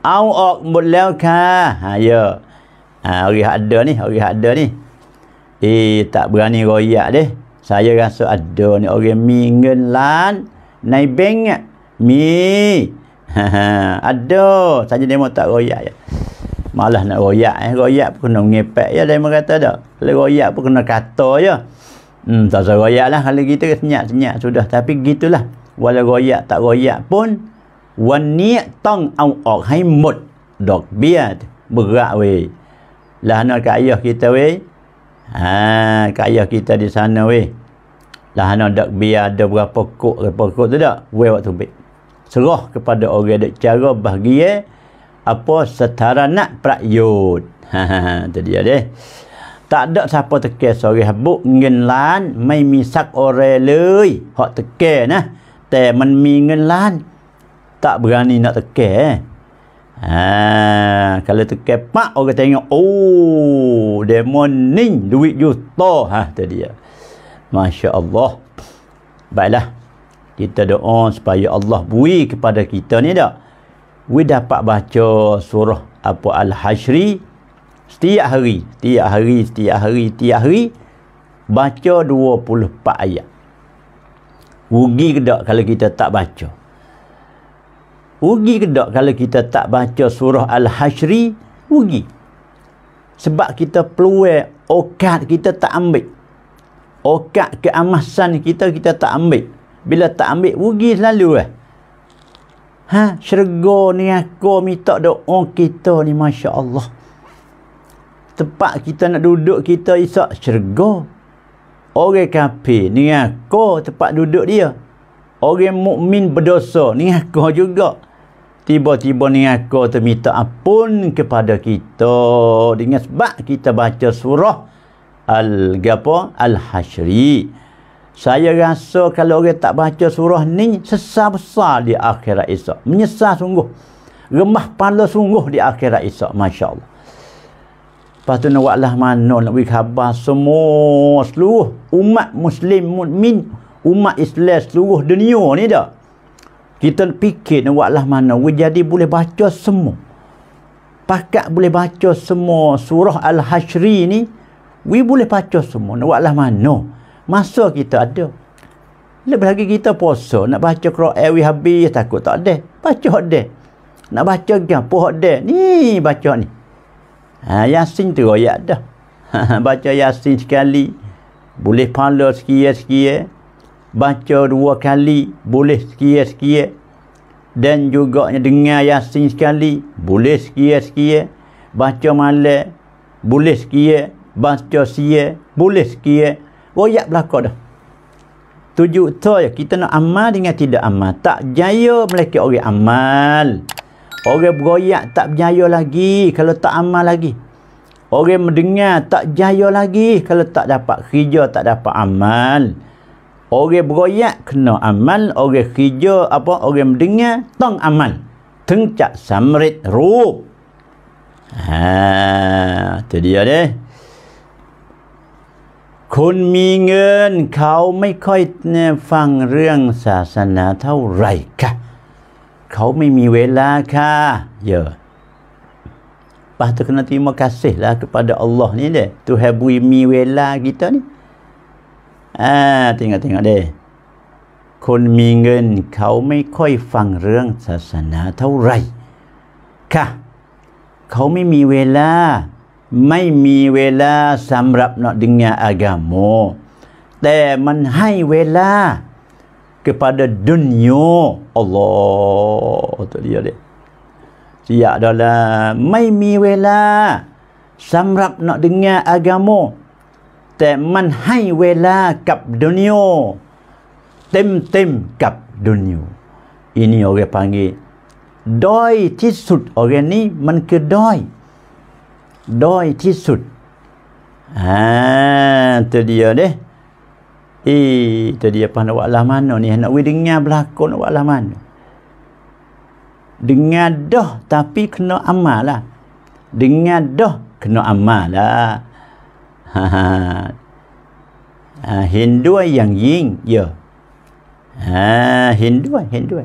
S1: au ok mulau ka ha ya ha hari ada ni hari ada ni eh tak berani royak deh saya rasa ada ni orang mingen lan naik bank mi ha ada saja mahu tak royak ya malas nak royak eh royak pun kena mengepek ya dia kata tak kalau royak pun kena kata ya hmm tak usah royak lah kalau kita senyap-senyap sudah tapi gitulah walau royak tak royak pun wani tong au ok hai mod dok biat berat we lah nak kat ayah kita we ha kat ayah kita di sana we lah nak dok biar ada berapa kok berapa kok tu dak we waktu be serah kepada orang dak cara bahagia eh? apa setarana prayut ha, ha, ha. tu dia deh tak ada siapa teke sore habuk ngin lan mai mi sak ore lei hok teke nah te man mi ngin lan tak berani nak teke eh. ha kalau teke pak orang tengok oh demon ning duit juta ha tu dia masyaallah baiklah kita doa supaya Allah bui kepada kita ni dak we dapat baca surah apa al-hasyri setiap hari setiap hari setiap hari setiap hari baca 24 ayat rugi ke tak kalau kita tak baca rugi ke tak kalau kita tak baca surah al-hasyri rugi sebab kita peluwe, okat kita tak ambil okat keamasan kita kita tak ambil bila tak ambil rugi selalu eh Ha, syurga ni aku minta doa kita ni Masya Allah. Tempat kita nak duduk kita isak syurga. Orang kafir ni aku tempat duduk dia. Orang mukmin berdosa ni aku juga. Tiba-tiba ni aku terminta ampun kepada kita dengan sebab kita baca surah Al-Gapa Al-Hashri. Al-Hashri saya rasa kalau orang tak baca surah ni sesal besar di akhirat esok menyesah sungguh remah pala sungguh di akhirat esok Masya Allah lepas tu nak lah mana nak beri khabar semua seluruh umat muslim mu'min umat islam seluruh dunia ni dah kita fikir nak lah mana jadi boleh baca semua pakat boleh baca semua surah al-hashri ni we boleh baca semua nak lah mana masa kita ada lebih lagi kita puasa nak baca Quran eh, we habis takut tak ada baca hak deh nak baca gam pun hak deh ni baca ni ha yasin tu ya dah baca yasin sekali boleh pahala sekia-sekia baca dua kali boleh sekia-sekia dan juga dengar yasin sekali boleh sekia-sekia baca malam boleh sekia baca sia boleh sekia royak belakang dah. Tujuh tu ya. Kita nak amal dengan tidak amal. Tak jaya mereka orang amal. Orang beroyak tak berjaya lagi kalau tak amal lagi. Orang mendengar tak jaya lagi kalau tak dapat kerja, tak dapat amal. Orang beroyak kena amal. Orang kerja apa? Orang mendengar tong amal. Tengcak samrit rup. Ha, itu dia deh. คนมีเงิน เขาไม่ค่อยฟังเรื่องศาสนาเท่าไหร่ค่ะเขาไม่มีเวลาค่ะเยอะปาตุกนาทีม e ั i m a k a s i kepada Allah ni d e ต Tuhan bumi wela kita ni. Ah, tengok-tengok เด้คนมีเงิน เขาไม่ค่อยฟังเรื่องศาสนาเท่าไหร่ค่ะเขาไม่มีเวลาไม่มีเวลาสำหรับนอดิงยาอากาโมแต่มันให้เวลา kepada dunia Allah tu dia dia dia a d ดอลาไม่มีเวลาสำหรับนอดิงยาอากาโมแต่มันให้เวลากับ dunia เต็มเต็มกับ dunia อินิโอเ g p a ง g g i ดอยที่สุดอ r a n g ini มันคือดอยด้อยที่สุดอ่าตัวเดียวเด้อีตัวเดียวพันวะละมันนี่นักวิดิงาบลากนวะละมันดิงาดอ้อแต่พี่คืออามาละดิงาดอ้อคืออามาละฮ่าฮ่าเห็นด้วยอย่างยิ่งเยอะฮ่าเห็นด้วยเห็นด้วย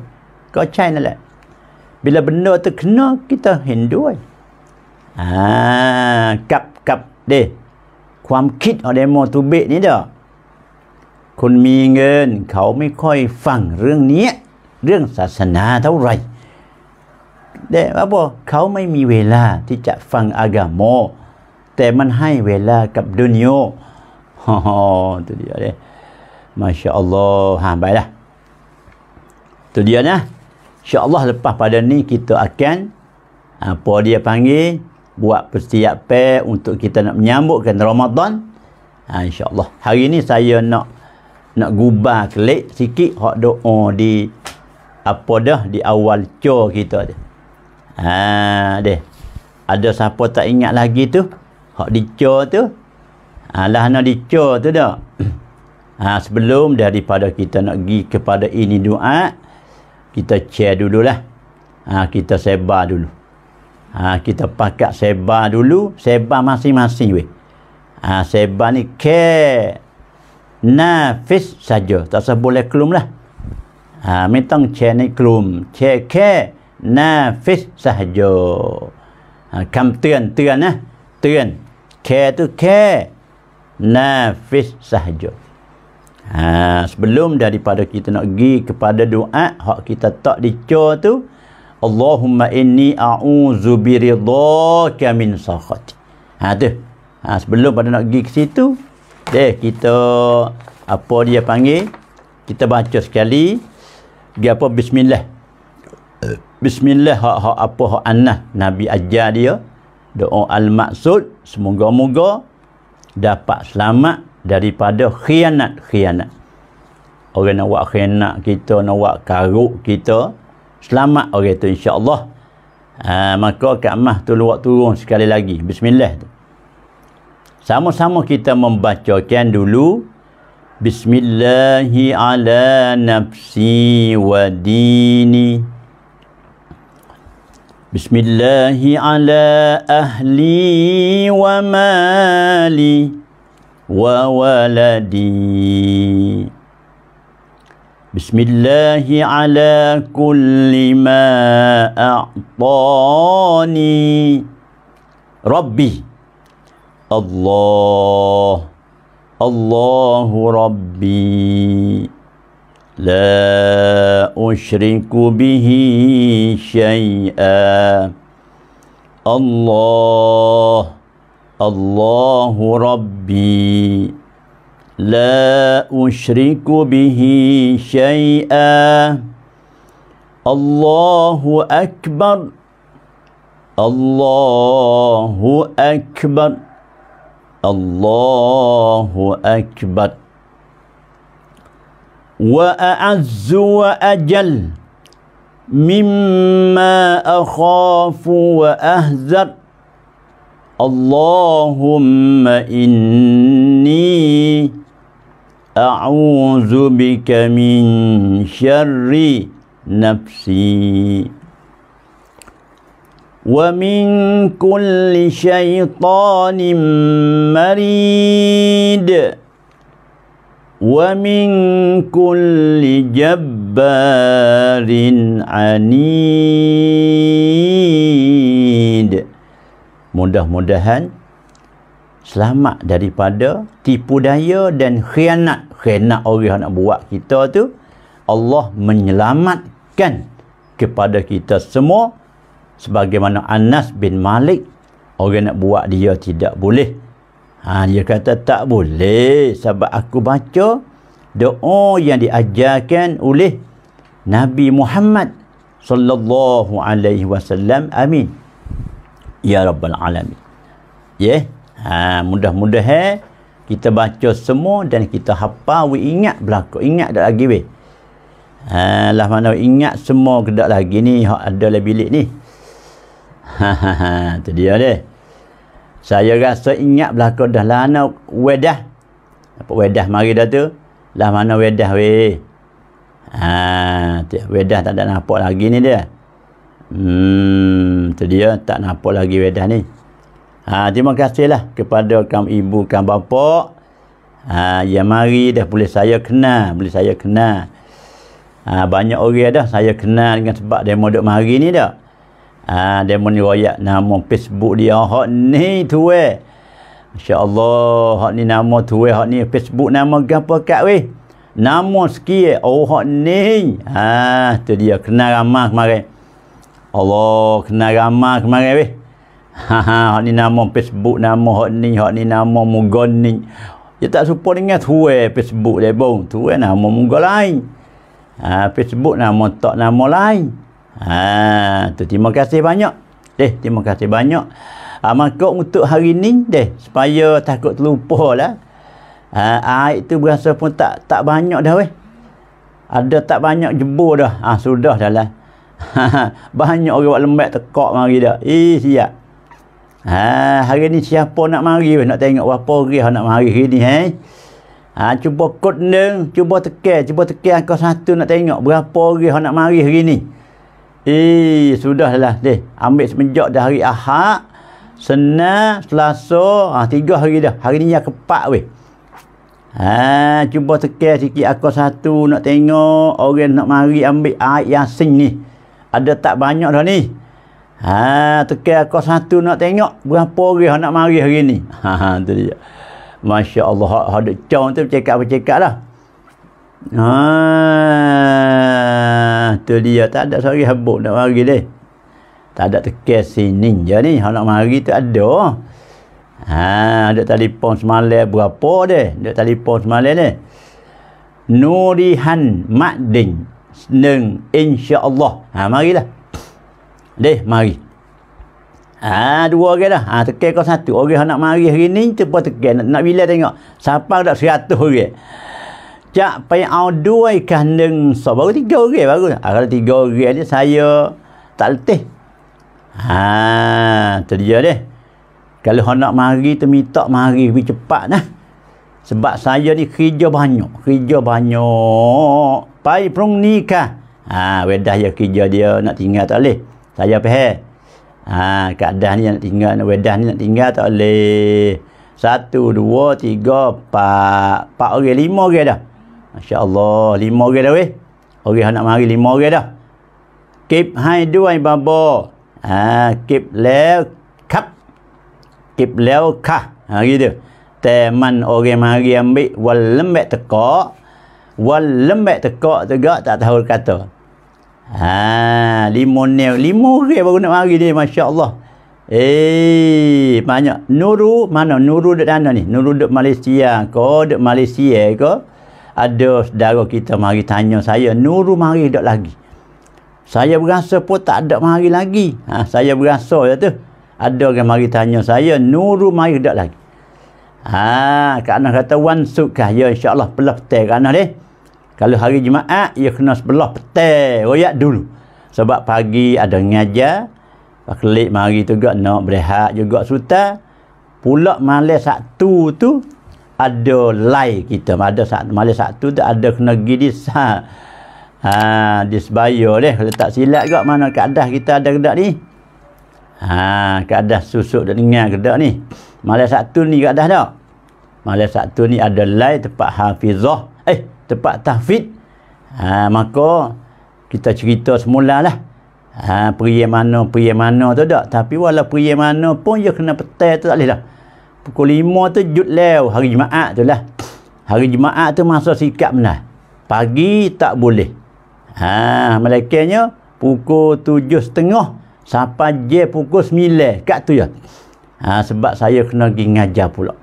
S1: ก็ใช่นั่นแหละบิลาบนโนตึกนอกกิตาเห็นด้วยอ่ากับกับเดความคิดของเดโมทูเบนี่เด้อคนมีเงิน เขาไม่ค่อยฟังเรื่องนี้เรื่องศาสนาเท่าไหร่แต่ว่าอเขาไม่มีเวลาที่จะฟังอากาโมแต่มันให้เวลากับดุนโยฮ่าตัวเดียวเลยมาชาอัลลอฮ์หามไปละตัวเดียวนะชาอัลลอฮ์เลปปะด e p a s pada n ั k i ั a อ k a n a p พอเดีย n g g งย buat persiapan untuk kita nak menyambutkan Ramadan. Ha insya-Allah. Hari ni saya nak nak gubah kelik sikit hak doa oh, di apa dah di awal cho kita tu. Ha deh. Ada siapa tak ingat lagi tu? Hak di cho tu. Alah nak di cho tu dah. Ha sebelum daripada kita nak pergi kepada ini doa kita share dululah. Ha kita sebar dulu. Ha, kita pakai seba dulu, seba masing-masing weh. Ha, seba ni ke nafis saja. Tak usah boleh kelum lah. Ha, mintang ce ni kelum. Ce ke nafis saja. Ha, kam tuan, tuan lah. Tuan. Ke tu ke nafis saja. Ha, sebelum daripada kita nak pergi kepada doa, hak kita tak dicor tu, Allahumma inni a'udzu biridhaka min sakhati. Ha tu. Ha, sebelum pada nak pergi ke situ, deh kita apa dia panggil? Kita baca sekali dia apa bismillah. Bismillah hak hak apa hak anah Nabi ajar dia doa al-maksud semoga-moga dapat selamat daripada khianat-khianat. Orang nak buat khianat kita, nak buat karuk kita, selamat orang okay, tu insyaallah uh, maka Kak Mah tu luar turun sekali lagi bismillah tu sama-sama kita membacakan dulu bismillahi ala nafsi wa dini bismillahi ala ahli wa mali wa waladi بسم الله على كل ما أعطاني ربي الله الله ربي لا أشرك به شيئا الله الله ربي لا أشرك به شيئا الله أكبر الله أكبر الله أكبر وأعز وأجل مما أخاف وأهذر اللهم إني a'udzu bika min syarri nafsi wa min kulli syaitanin marid wa min kulli jabbarin anid mudah-mudahan selamat daripada tipu daya dan khianat Kena orang nak buat kita tu Allah menyelamatkan kepada kita semua sebagaimana Anas bin Malik orang nak buat dia tidak boleh ha, dia kata tak boleh sebab aku baca doa yang diajarkan oleh Nabi Muhammad sallallahu alaihi wasallam amin ya rabbal alamin ya yeah? ha, mudah-mudahan kita baca semua dan kita hafal we ingat berlaku ingat dah lagi weh ha, Lah mana ingat semua ke dah lagi ni hak ada dalam bilik ni ha, ha, ha tu dia deh saya rasa ingat berlaku dah lana lah, wedah apa wedah mari dah tu lah mana wedah we. ha wedah tak ada nampak lagi ni dia hmm tu dia tak nampak lagi wedah ni Ha, terima kasihlah kepada kamu ibu, kamu bapa. Ha, yang mari dah boleh saya kenal. Boleh saya kenal. Ha, banyak orang dah saya kenal dengan sebab demo duduk mari ni dah. Ha, demo ni royak nama Facebook dia. Hak ni tu eh. Masya Allah. Hak ni nama tu eh. Hak ni Facebook nama apa kat weh. Nama sikit Oh hak ni. Ha, tu dia kenal ramah kemarin. Allah kenal ramah kemarin weh. Haha, ha, ha ni nama Facebook nama hok ni, hok ni nama Mugon ni. Dia tak serupa dengan tuwe Facebook dia bau. Tuwe nama Mugon lain. Ha, Facebook nama tak nama lain. Ha, tu terima kasih banyak. Deh, terima kasih banyak. Ha, maka untuk hari ni deh, supaya takut terlupa lah. Ha, air tu berasa pun tak tak banyak dah weh. Ada tak banyak jebur dah. Ha, sudah dah lah. banyak orang buat lembek tekak mari dah. Eh, siap. Ha, hari ni siapa nak mari nak tengok apa gerih nak mari hari ni hei. Eh? Ha, cuba kod neng, cuba tekan, cuba tekan angka satu nak tengok berapa gerih nak mari hari ni. Eh, lah deh. Ambil semenjak dah hari Ahad, Senin, Selasa, ha, tiga hari dah. Hari ni yang keempat weh. Ha, cuba tekan sikit angka satu nak tengok orang nak mari ambil air yang ni. Ada tak banyak dah ni? Ha tekan aku satu nak tengok berapa orang nak mari hari ni. Ha tu dia. Masya-Allah hak cau tu bercakap lah Ha tu dia tak ada sorry habuk nak mari deh. Tak ada tekan sini je ni hak nak mari tu ada. Ha ada telefon semalam berapa deh? Ada telefon semalam ni. Nurihan Madin. Neng insya-Allah. Ha marilah. Deh, mari. Haa, dua orang dah. Haa, tekan kau satu. Orang nak mari hari ni, cepa tekan. Nak, nak bila tengok. Siapa dah seratus orang. Cak, payah aw dua ikan deng. So, baru tiga orang baru. Haa, kalau tiga orang ni, saya tak letih. Haa, tu dia deh. Kalau orang nak mari, tu minta mari lebih cepat lah. Sebab saya ni kerja banyak. Kerja banyak. Pai perung ni kah? Haa, wedah je ya kerja dia. Nak tinggal tak boleh. Saya pehe ha keadaan ni nak tinggal nak wedah ni nak tinggal tak boleh satu, dua, tiga, empat empat orang, lima orang dah Masya Allah, lima orang dah weh orang nak mari lima orang dah keep hai dua yang bambu ha, keep leo kap keep leo kah ha, gitu teman orang mari ambil wal lembek tekak wal lembek tekak juga tak tahu kata Ha, lima ni, lima orang baru nak mari ni, Masya Allah. Eh, banyak. Nuru, mana? Nuru dek mana ni? Nuru dek Malaysia. Kau dek Malaysia ke? Ada saudara kita mari tanya saya, Nuru mari dek lagi. Saya berasa pun tak ada mari lagi. Ha, saya berasa je tu. Ada orang mari tanya saya, Nuru mari dek lagi. Ha, kerana kata, Wan Sukah. Ya, insyaAllah. Pelah petai kerana dia. Kalau hari Jumaat, ia kena sebelah petai. Royak dulu. Sebab pagi ada ngajar. Kelip mari juga nak berehat juga sultan. Pulak malam satu tu ada lai kita. Ada saat malam Sabtu tu ada kena pergi di ha, di sebayo deh. Kalau tak silap juga mana keadaan kita ada gedak ni. Ha, keadaan susuk dan dengar gedak ni. Malam satu ni keadaan tak? Malam satu ni ada lai tempat hafizah tempat tahfid ha, maka kita cerita semula lah ha, pergi mana pergi mana tu tak tapi walau pergi mana pun dia kena petai tu tak boleh lah pukul lima tu jut lew hari jemaat tu lah hari jemaat tu masa sikap menah pagi tak boleh ha, malaikannya pukul tujuh setengah sampai je pukul sembilan kat tu ya ha, sebab saya kena pergi ngajar pulak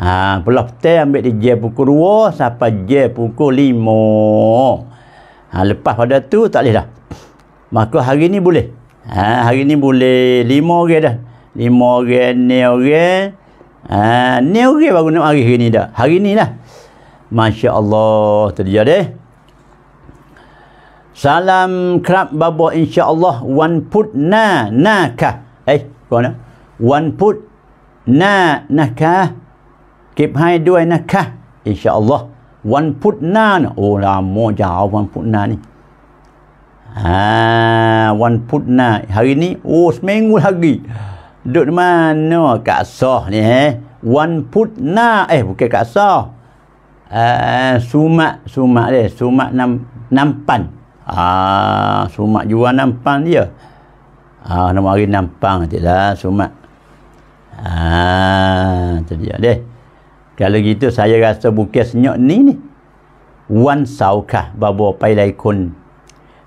S1: Ha, pulau petai ambil di je pukul 2 sampai je pukul 5. Ha, lepas pada tu tak boleh dah. Maka hari ni boleh. Ha, hari ni boleh 5 orang dah. 5 orang, 6 orang. Ha, 6 orang baru nak hari ni dah. Hari ni lah. Masya Allah terjadi. Salam kerap babo insya Allah one put na nakah. Eh, kau nak? One put na nakah. ก็บให้ด้วยนะคะอินชาอัลลอฮ์วันพุธหน้านะโอลาโมยาววันพุธหน้านี่อวันพุธหน้าฮารินี้โอ้สเมงุลฮากีดูดมาเนาะกะซอเนี่ยฮะวันพุธหน้าเอ้บุกกะซอเออซูมะซูมะเลยซูมะน้ำน้ำปันอ่าซูมะอยู่ว่าน้ำปันเดียอ่านมาอีนำปังจิตละสุมาอ่าจะเดียเด้ kalau gitu saya rasa bukan senyap ni ni wan saukah babo pai lai kun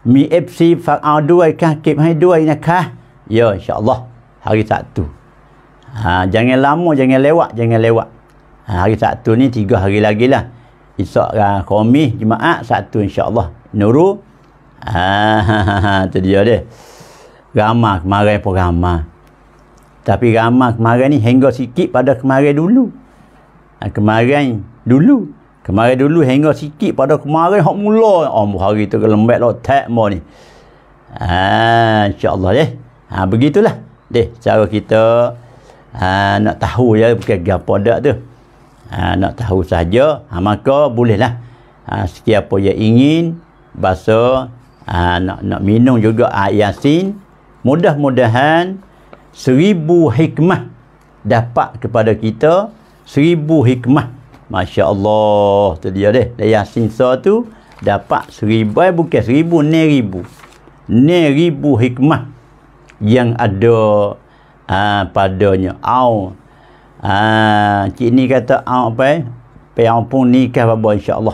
S1: mi fc fa adui kah kep hai dua ina kah ya insyaallah hari satu, ha jangan lama jangan lewat jangan lewat ha, hari satu ni tiga hari lagi lah esok kan uh, komi jumaat sabtu insyaallah nuru ha, ha, ha, ha tu dia dia ramah kemarin pun ramah tapi ramah kemarin ni hingga sikit pada kemarin dulu Ha, kemarin dulu kemarin dulu hingga sikit pada kemarin hak mula oh hari tu kelembek lah tak mau ni ha, insyaAllah deh ha, begitulah deh cara kita ha, nak tahu ya bukan gapa dak tu ha, nak tahu saja ha, maka bolehlah ha, siapa yang ingin bahasa ha, nak, nak minum juga air yasin mudah-mudahan seribu hikmah dapat kepada kita seribu hikmah Masya Allah tu dia deh dari Yasin Sa tu dapat seribu eh, bukan seribu ni ribu ni ribu hikmah yang ada uh, padanya au uh, cik ni kata au apa eh Piang pun nikah apa insyaAllah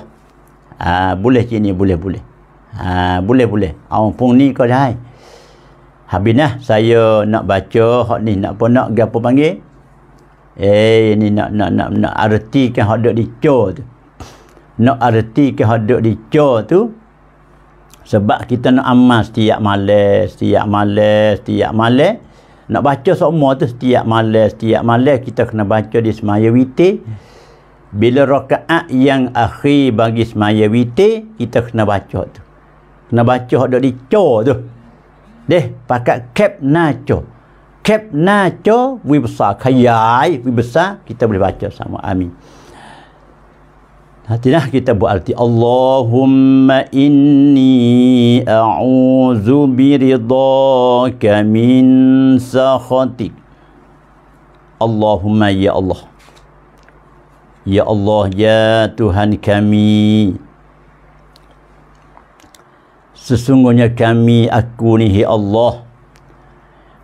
S1: Ah boleh cik ni boleh boleh Ah boleh boleh au pun nikah dah hai. Habis nah saya nak baca hak ni nak apa nak gapo panggil Eh ini nak nak nak nak arti ke hadok dicho tu. Nak arti ke hadok dicho tu. Sebab kita nak amal setiap malam, setiap malam, setiap malam. Nak baca semua tu setiap malam, setiap malam kita kena baca di semaya witi. Bila rakaat yang akhir bagi semaya witi, kita kena baca tu. Kena baca hadok dicho tu. Deh, pakai cap naco. Kep na co wi besar khayai wi besar kita boleh baca sama amin. Hatinah kita buat arti Allahumma inni a'udzu bi ridhaka min sakhatik. Allahumma ya Allah. Ya Allah ya Tuhan kami. Sesungguhnya kami aku ni Allah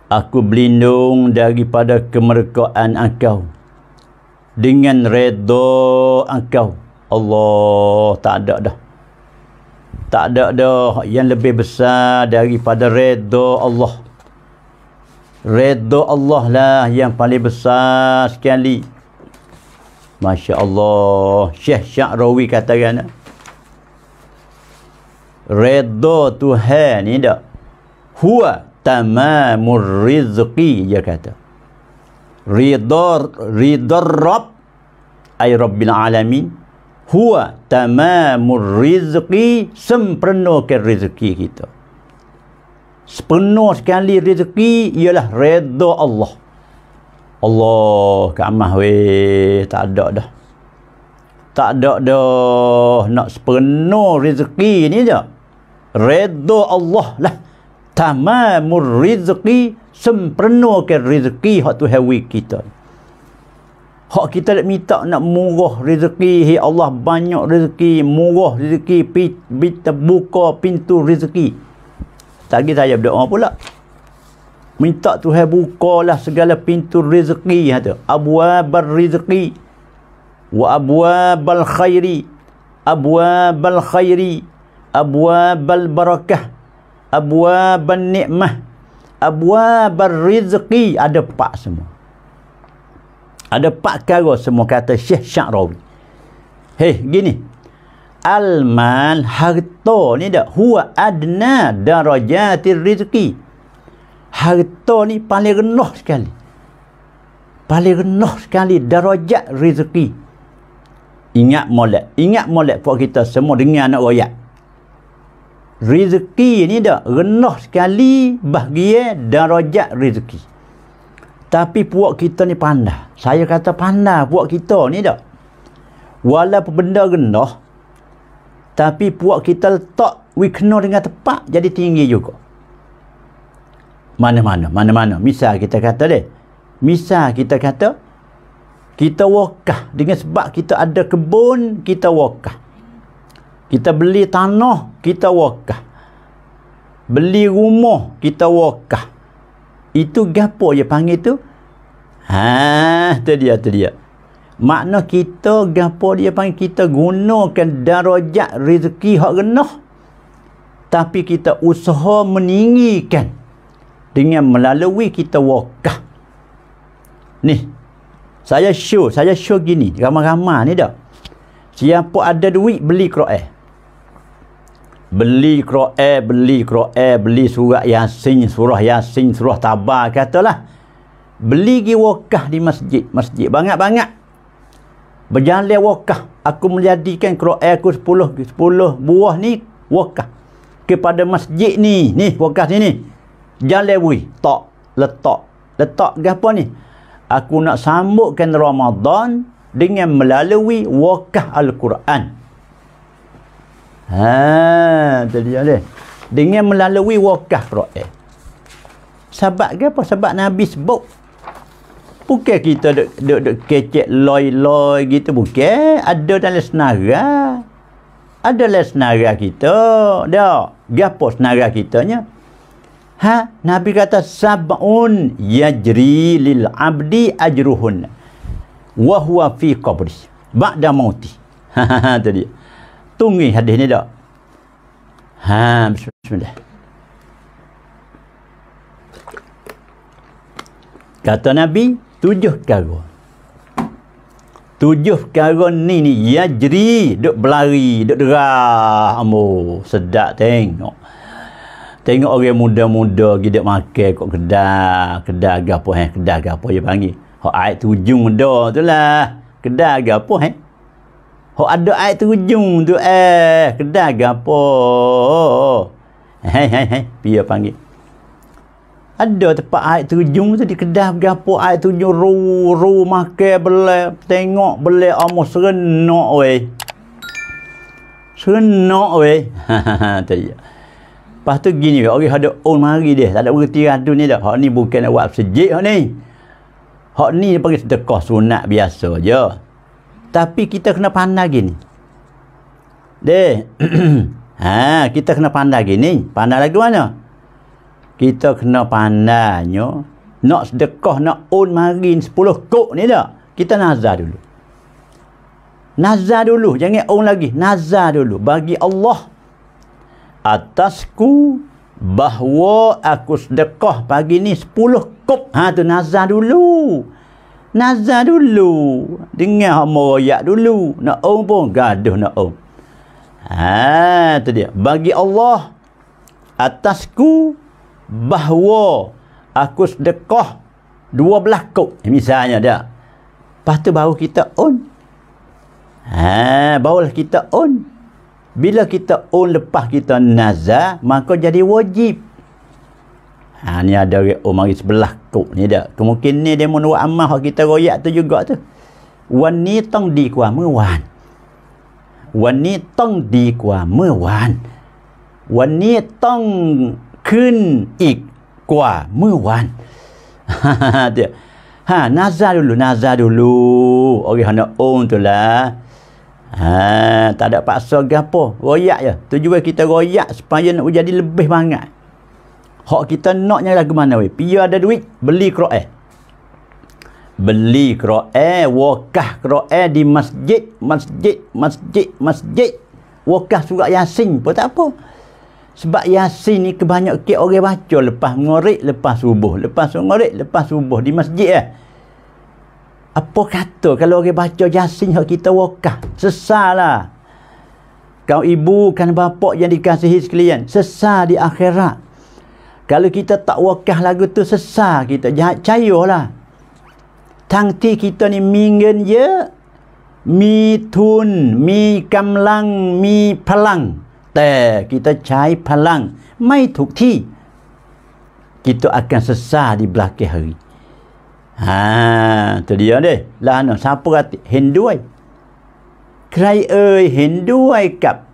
S1: aku berlindung daripada kemerdekaan engkau dengan redha engkau Allah tak ada dah tak ada dah yang lebih besar daripada redha Allah redha Allah lah yang paling besar sekali Masya Allah Syekh Syakrawi katakan redha Tuhan ni dah hua tamamur rizqi dia kata ridor ridor rob ay rabbil alamin huwa tamamur rizqi sempurna ke rezeki kita sepenuh sekali rezeki ialah redha Allah Allah kamah weh tak ada dah tak ada dah nak sepenuh rezeki ni je redha Allah lah tamamur rizqi sempurna ke rezeki hak tu hawi kita hak kita nak minta nak murah rezeki hi Allah banyak rezeki murah rezeki pita buka pintu rezeki tadi saya berdoa pula minta tu Tuhan bukalah segala pintu rezeki ha tu abwabar rizqi wa abwabal khairi abwabal khairi abwabal barakah abwaban nikmah abwaban rizqi ada pak semua ada pak perkara semua kata Syekh Syarawi hei gini al mal harta ni dah, huwa adna darajatir rizqi harta ni paling renuh sekali paling renuh sekali darajat rezeki ingat molek ingat molek buat kita semua dengar anak royak Rizki ni dah renah sekali bahagia darajat rizki. tapi puak kita ni pandai saya kata pandai puak kita ni dah walaupun benda renah tapi puak kita letak we kena dengan tepat jadi tinggi juga mana-mana mana-mana misal kita kata deh misal kita kata kita wakah dengan sebab kita ada kebun kita wakah kita beli tanah, kita wakah. Beli rumah, kita wakah. Itu gapo ya panggil tu? Ha, tu dia, tu dia. Makna kita gapo dia panggil kita gunakan darajat rezeki hak renah. Tapi kita usaha meninggikan dengan melalui kita wakah. Ni. Saya show, saya show gini, ramai-ramai ni dah. Siapa ada duit beli Quran beli Quran, beli Quran, beli surah Yasin, surah Yasin, surah Tabar katalah. Beli gi wakah di masjid, masjid banyak-banyak. Berjalan wakaf, aku menjadikan Quran aku 10 10 buah ni wakah kepada masjid ni, ni wakah sini. Jalan wui, tak letak. Letak gapo ni? Aku nak sambutkan Ramadan dengan melalui wakah Al-Quran. Ha, tadi oleh. Dengan melalui wakaf ra'ah. Sebab ke apa? Sebab Nabi sebut Bukan kita duk, duk, duk kecek loy-loy gitu. Bukan. Ada dalam senara. Ada dalam senara kita. Tak. Gapa senara kitanya? Ha? Nabi kata, Sab'un yajri lil abdi ajruhun. Wahua fi qabri. Ba'da mauti. Ha ha ha. Itu dia tunggu hadis ni dak ha bismillah kata nabi tujuh perkara tujuh perkara ni ni ya jeri duk berlari duk derah ambo sedak tengok tengok orang muda-muda gidak makan kok kedai kedai gapo eh kedai gapo ya panggil hok air tujuh muda tu lah kedai gapo eh Hok ada air terjun tu eh, kedai gapo. Hei hei hei, pia panggil. Ada tempat air tu terjun tu di kedai gapo air terjun ru ru makan belah tengok belah amo serenok weh. Serenok weh. Ha ha Lepas tu gini, orang okay, ada on mari dia. Tak ada berhenti tu ni dah. Hak ni bukan nak buat sejik hak ni. Hak ni dia panggil sedekah sunat biasa je. Ya tapi kita kena pandai gini De, ha, kita kena pandai gini pandai lagi mana kita kena pandainya nak sedekah nak own marin 10 kok ni tak kita nazar dulu nazar dulu jangan own lagi nazar dulu bagi Allah atasku bahawa aku sedekah pagi ni 10 kop ha tu nazar dulu Nazar dulu. Dengar hamba royak dulu. Nak om pun gaduh nak om. Ha, tu dia. Bagi Allah atasku bahawa aku sedekah dua belah kot. Eh, misalnya dia. Lepas tu baru kita on. Ha, barulah kita on. Bila kita on lepas kita nazar, maka jadi wajib. Ha, ni ada orang oh, mari sebelah kok ni dah Kemungkinan ni dia menurut amah kita royak tu juga tu. Wan ni tong di kuah mewan. Wan ni tong di kuah mewan. Wan ni tong kun ik kuah mewan. dia. Ha, nazar dulu, nazar dulu. Orang hendak on tu lah. Ha, tak ada paksa gapo. Royak je. Tujuan kita royak supaya nak jadi lebih banget. Hak kita naknya lagu mana weh? Pia ada duit, beli Quran. Beli Quran, wakah Quran di masjid, masjid, masjid, masjid. Wakah surat Yasin pun tak apa. Sebab Yasin ni kebanyakan orang baca lepas ngorek, lepas subuh. Lepas ngorek, lepas subuh di masjid eh. Apa kata kalau orang baca Yasin hak kita wakah? Sesalah. Kau ibu kan bapak yang dikasihi sekalian. Sesal di akhirat. Kalau kita tak wakah lagu tu sesah kita. Jahat cayuh lah. Tangti kita ni mingin je. Mi tun, mi kamlang, mi palang. Tapi kita cai palang. Mai tuk ti. Kita akan sesah di belakang hari. Ha, tu dia deh. Lah no, siapa kata Hindu ai? Kerai ai Hindu ai kap.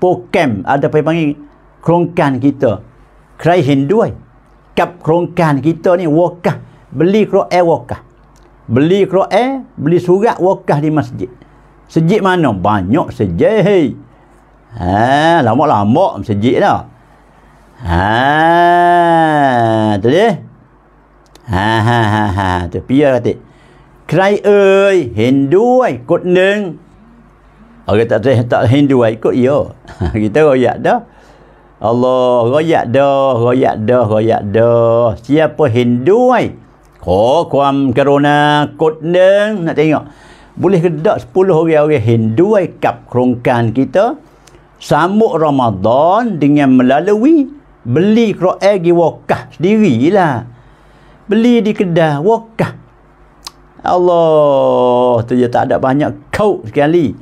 S1: Pokem ada apa panggil kerongkan kita. ใครเห็นด้วยกับโครงการกิตนี่วอกกะบลีครอแอวอกกะบลีครอแอบลีสุกะวอกกะในมัสยิดสยิดมานบานยอสยิดเฮ้ยฮะลำบลำบสยิดเนาะฮะตัวนี้ฮะฮะฮะฮะตัวพี่อะไรติใครเอ่ยเห็นด้วยกดหนึ่งเอาก็ตัดเห็นด้วยก็เยอะกิตก็อยากเนาะ Allah royak dah, royak dah, royak dah. Siapa Hindu ai? Oh, kuam kerona kot deng nak tengok. Boleh ke tak 10 orang-orang Hindu ai kap kerongkan kita sambut Ramadan dengan melalui beli Quran gi wakaf sendirilah. Beli di kedah wakaf. Allah, tu je tak ada banyak kau sekali.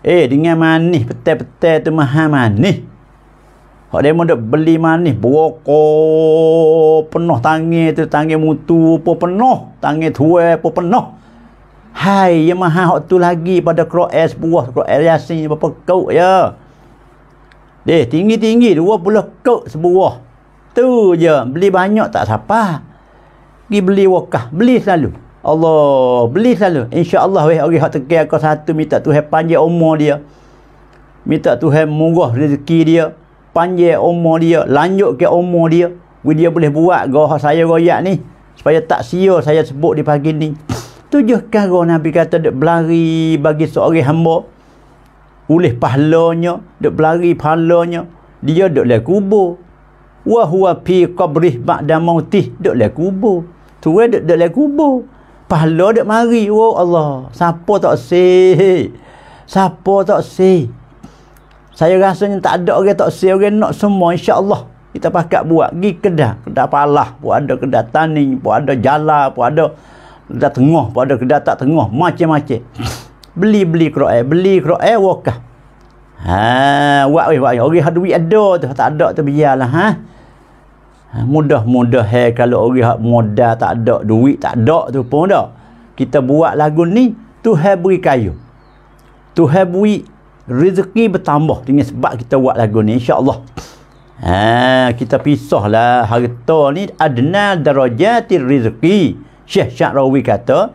S1: Eh, dengan manis petai-petai tu mahal manis. Hak demo dak beli manis buoko penuh tangi tu tangi mutu apa penuh tangi tua apa penuh. Hai yang maha hak tu lagi pada kroes buah kroes yasin apa kau ya. Deh tinggi-tinggi puluh kau sebuah. Tu je beli banyak tak apa. Gi beli wakah, beli selalu. Allah, beli selalu. Insya-Allah weh orang hak tekel satu minta Tuhan panjang omong dia. Minta Tuhan murah rezeki dia panjang umur dia, lanjut ke umur dia, dia boleh buat goh saya goyak ni supaya tak sia saya sebut di pagi ni. Tujuh kali Nabi kata dia berlari bagi seorang hamba oleh pahlanya, dia berlari pahlanya, dia duduk dalam kubur. Wa pi fi qabrih ba'da mautih, duduk dalam kubur. Tu dia duduk dalam kubur. Pahala dia mari, oh Allah. Siapa tak sih? Siapa tak sih? saya rasanya tak ada orang tak si orang nak semua Insya Allah kita pakat buat pergi kedah kedah palah pun ada kedah tani pun ada jala pun ada kedah tengah pun ada kedah tak tengah macam-macam beli-beli kera'i beli kera'i wakah ha buat weh buat orang ada duit ada tu tak ada tu biarlah ha, ha mudah-mudah hai kalau orang hak modal tak ada duit tak ada tu pun dah kita buat lagu ni tu beri kayu tu beri rezeki bertambah dengan sebab kita buat lagu ni insyaAllah ha, kita pisahlah harta ni adna darajatir rezeki Syekh Syarawi kata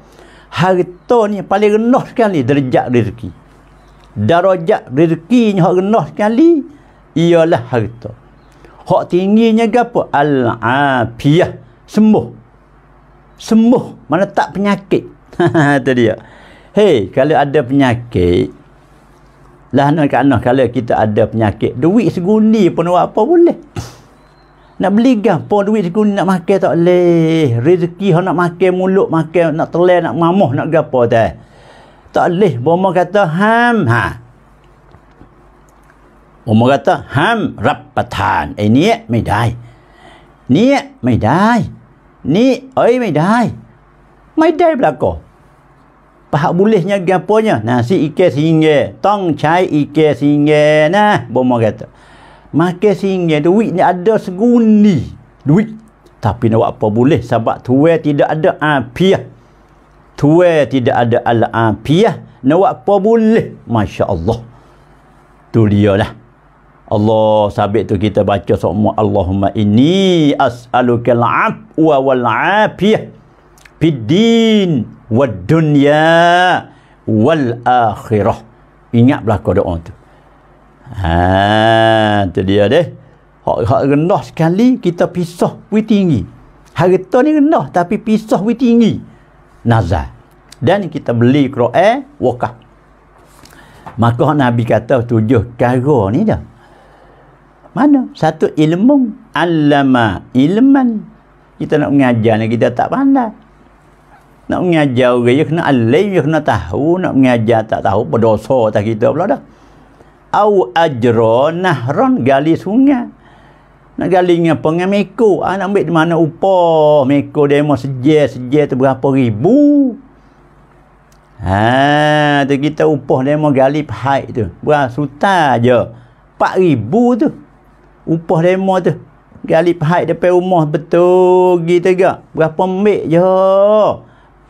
S1: harta ni paling renuh sekali derajat rezeki darajat rezeki ni yang renuh sekali ialah harta hak tingginya ke apa al-afiyah sembuh sembuh mana tak penyakit tadi ya hei kalau ada penyakit lah nak kena kalau kita ada penyakit duit seguni pun apa boleh nak beli gapo duit seguni nak makan tak leh rezeki ha nak makan mulut makan nak telan nak mamuh nak gapo teh tak leh bomo kata ham ha bomo kata ham rapatan eh ni ไม่ได้ ni ไม่ได้ ni เอ้ยไม่ได้ไม่ได้ belako Pahak bolehnya gapanya? Nasi ike singe. Tong cai ike singe. Nah, bomo kata. Maka singe duit ni ada seguni duit. Tapi nak buat apa boleh sebab tuwe tidak ada apiah. Tuwe tidak ada al-apiah. Nak buat apa boleh? Masya Allah. Tu dia lah. Allah sabit tu kita baca semua Allahumma ini as'alukal afwa wal fiddin wad dunya wal akhirah ingat belaka doa tu ha tu dia deh hak hak rendah sekali kita pisah wi tinggi harta ni rendah tapi pisah wi tinggi nazar dan kita beli Quran wakaf maka nabi kata tujuh cara ni dah mana satu ilmu allama ilman kita nak mengajar ni kita tak pandai nak mengajar orang je kena alim je kena tahu nak mengajar tak tahu berdosa tak kita pula dah au ajra nahron gali sungai nak gali dengan pengen meko ah, nak ambil di mana upah meko dia mahu sejah sejah tu berapa ribu haa tu kita upah dia mahu gali pahit tu buat suta je 4 ribu tu upah dia mahu tu gali pahit depan rumah betul gitu ke berapa ambil je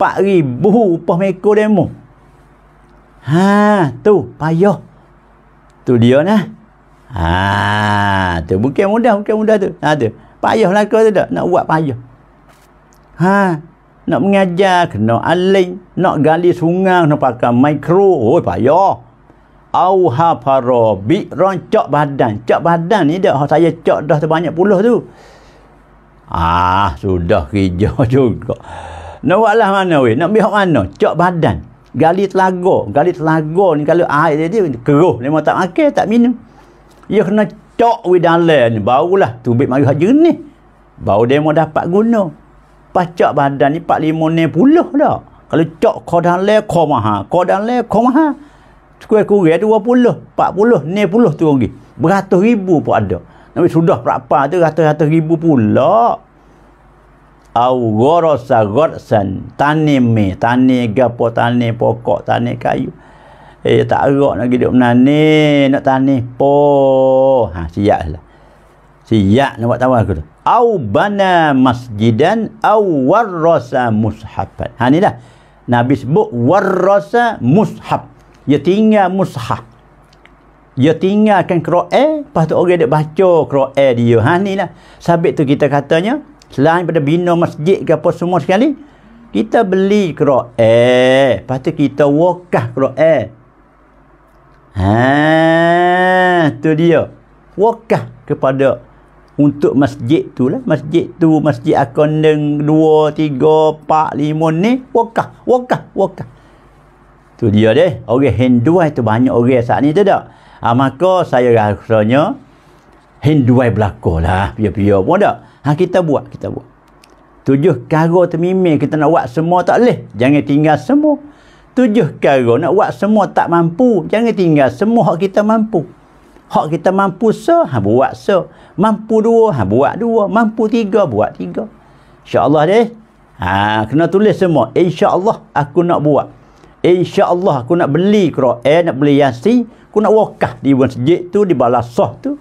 S1: 4000 upah mereka demo. Ha, tu payah. Tu dia nah. Ha, tu bukan mudah, bukan mudah tu. Ha tu. Payahlah kau tu dak nak buat payah. Ha, nak mengajar kena aling, nak gali sungai nak pakai mikro, oi payah. Au ha paro bi roncok badan. Cak badan ni dak saya cak dah terbanyak puluh tu. Ah, sudah kerja juga. Nak buat lah mana weh? Nak bihok mana? Cok badan. Gali telaga. Gali telaga ni kalau air dia, dia keruh. Dia tak makan, tak minum. Ia kena cok weh dalam ni. Barulah tubik mari haji ni. Baru dia mau dapat guna. Pas cok badan ni 4, 5, 6, 10 dah. Kalau cok kau dalam, kau maha. Kau dalam, kau maha. Sekuat kurir 20, 40, 60 tu lagi. Beratus ribu pun ada. Nabi sudah berapa tu, ratus-ratus ribu pula au gorosa gorsan tanim tani gapo tani pokok tani kayu eh tak erok nak hidup menani nak tani po ha siap lah siap nak buat tahu aku tu au bana masjidan au warasa mushafan ha inilah nabi sebut warasa mushab, dia tinggal mushab, dia tinggalkan Quran lepas tu orang dia baca Quran dia ha lah sabit tu kita katanya selain pada bina masjid ke apa semua sekali kita beli kerok eh lepas tu kita wakah ah, kerok eh ha, tu dia wakah kepada untuk masjid tu lah masjid tu masjid akondeng dua tiga empat lima ni wakah wakah wakah tu dia deh orang Hinduai tu banyak orang saat ni tu tak ha, maka saya rasanya Hinduai berlaku lah pihak-pihak pun tak Ha, kita buat, kita buat. Tujuh karo termimik kita nak buat semua tak leh Jangan tinggal semua. Tujuh karo nak buat semua tak mampu. Jangan tinggal semua hak kita mampu. Hak kita mampu se, ha, buat se. Mampu dua, ha, buat dua. Mampu tiga, buat tiga. insya Allah deh. Ha, kena tulis semua. insya Allah aku nak buat. insya Allah aku nak beli kera'an, eh, nak beli yasin. Aku nak wakah di masjid tu, di balasah tu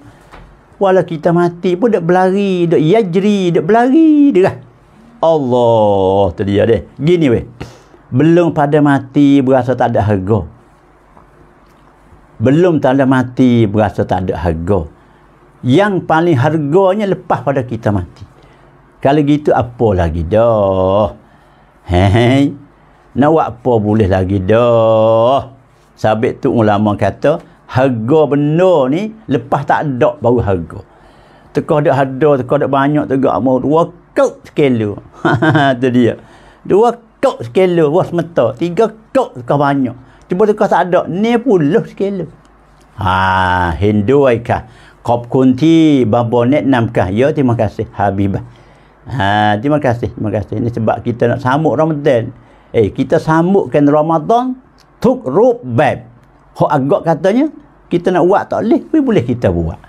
S1: walau kita mati pun dia berlari dia yajri dia berlari dia lah Allah tadi ada gini weh belum pada mati berasa tak ada harga belum tanda mati berasa tak ada harga yang paling harganya lepas pada kita mati kalau gitu apa lagi dah hei nak buat apa boleh lagi dah sabit tu ulama kata harga benda ni lepas tak ada baru harga tekah dak ada tekah dak banyak tegak mau dua kok sekelo tu dia dua kok sekelo wah semata tiga kok tekah banyak cuba tekah tak ada ni puluh sekelo ha hindu ai kop kunti babo net nam kah, ya terima kasih habibah ha terima kasih terima kasih ini sebab kita nak sambut ramadan eh kita sambutkan ramadan tuk rup bab Hak agak katanya, kita nak buat tak boleh, tapi boleh kita buat.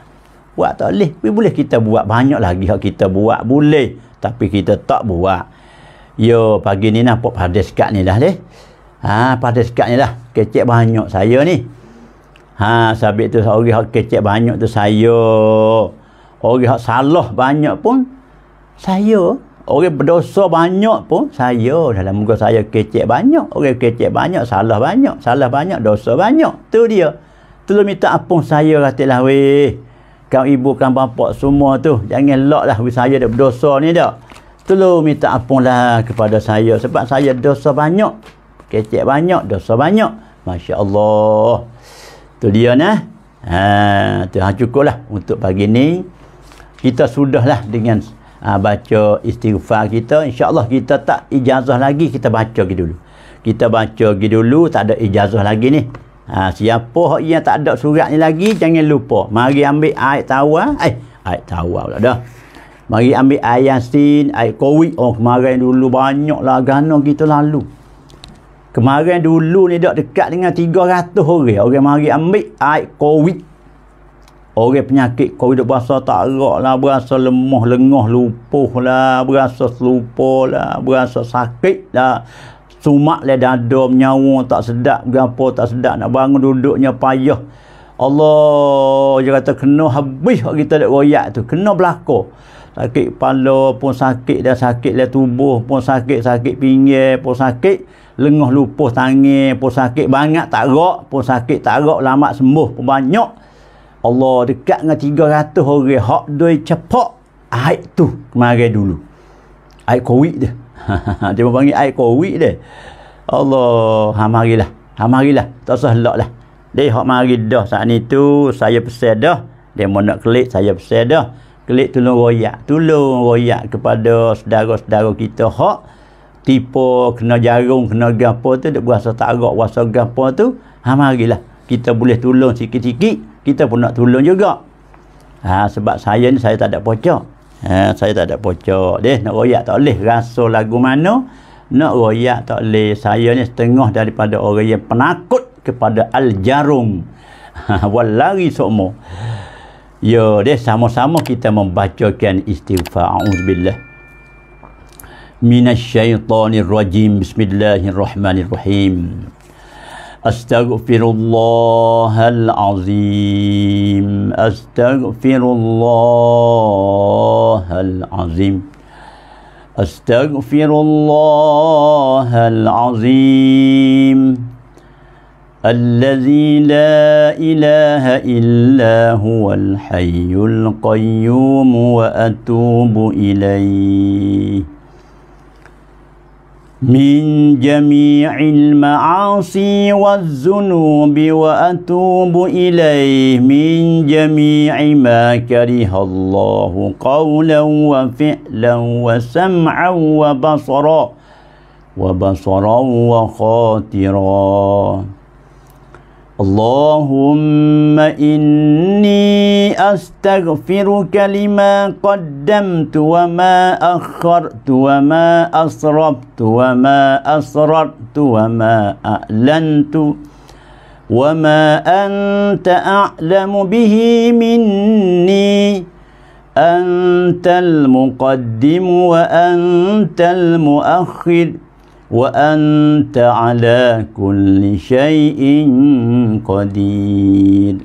S1: Buat tak boleh, tapi boleh kita buat. Banyak lagi hak kita buat, boleh. Tapi kita tak buat. Yo, pagi ni nak pop hadis kat ni dah leh. Ha, pada sekat ni lah. Kecek banyak saya ni. Ha, sabit tu orang hak kecek banyak tu saya. Orang hak salah banyak pun saya orang berdosa banyak pun saya dalam muka saya kecek banyak orang kecek banyak salah banyak salah banyak dosa banyak tu dia tu minta apung saya katilah weh kau ibu kan bapak semua tu jangan lock lah saya ada berdosa ni dah tu minta apung lah kepada saya sebab saya dosa banyak kecek banyak dosa banyak Masya Allah tu dia nah ha, tu ha, cukup lah untuk pagi ni kita sudahlah dengan uh, baca istighfar kita insyaallah kita tak ijazah lagi kita baca gitu dulu kita baca pergi dulu tak ada ijazah lagi ni ha, siapa yang tak ada surat ni lagi jangan lupa mari ambil ayat tawa, eh air tawar pula dah mari ambil ayat yasin air covid oh kemarin dulu banyak lah gana kita lalu kemarin dulu ni dah dekat dengan 300 orang orang mari ambil air covid Orang penyakit COVID berasa tak erak lah, berasa lemah, lengah, lupuh lah, berasa serupa lah, berasa sakit lah. Sumak le lah dada menyawa tak sedap, berapa tak sedap nak bangun duduknya payah. Allah, dia kata kena habis kita nak royak tu, kena berlaku. Sakit kepala pun sakit dah sakit le lah tubuh pun sakit, sakit pinggir pun sakit. Lengah lupuh tangan pun sakit banyak tak erak, pun sakit tak erak, lama sembuh pun banyak. Allah dekat dengan 300 orang hak doi cepak air tu kemarin dulu air covid dia dia pun panggil air covid dia Allah hamarilah hamarilah tak usah lak lah dia hak mari dah saat ni tu saya pesan dah dia mau nak klik saya pesan dah klik tolong royak tolong royak kepada saudara-saudara kita hak tipu kena jarum kena gapo tu dia berasa tak agak rasa gapo tu hamarilah kita boleh tolong sikit-sikit kita pun nak tolong juga. Ha, sebab saya ni saya tak ada pocok. Ha, saya tak ada pocok. Deh nak royak tak boleh rasa lagu mana nak royak tak boleh. Saya ni setengah daripada orang yang penakut kepada al jarum. Wal ha, lari sokmo. Yo deh sama-sama kita membacakan istighfar. Auzubillah. من الشيطان الرجيم بسم الله الرحمن الرحيم أستغفر الله العظيم أستغفر الله العظيم أستغفر الله العظيم الذي لا إله إلا هو الحي القيوم وأتوب إليه من جميع المعاصي والذنوب وأتوب إليه من جميع ما كره الله قولا وفعلا وسمعا وبصرا وبصرا وخاطرا اللهم إني أستغفرك لما قدمت وما أخرت وما أسرفت وما أسررت وما أعلنت وما أنت أعلم به مني أنت المقدم وأنت المؤخر وأنت على كل شيء قدير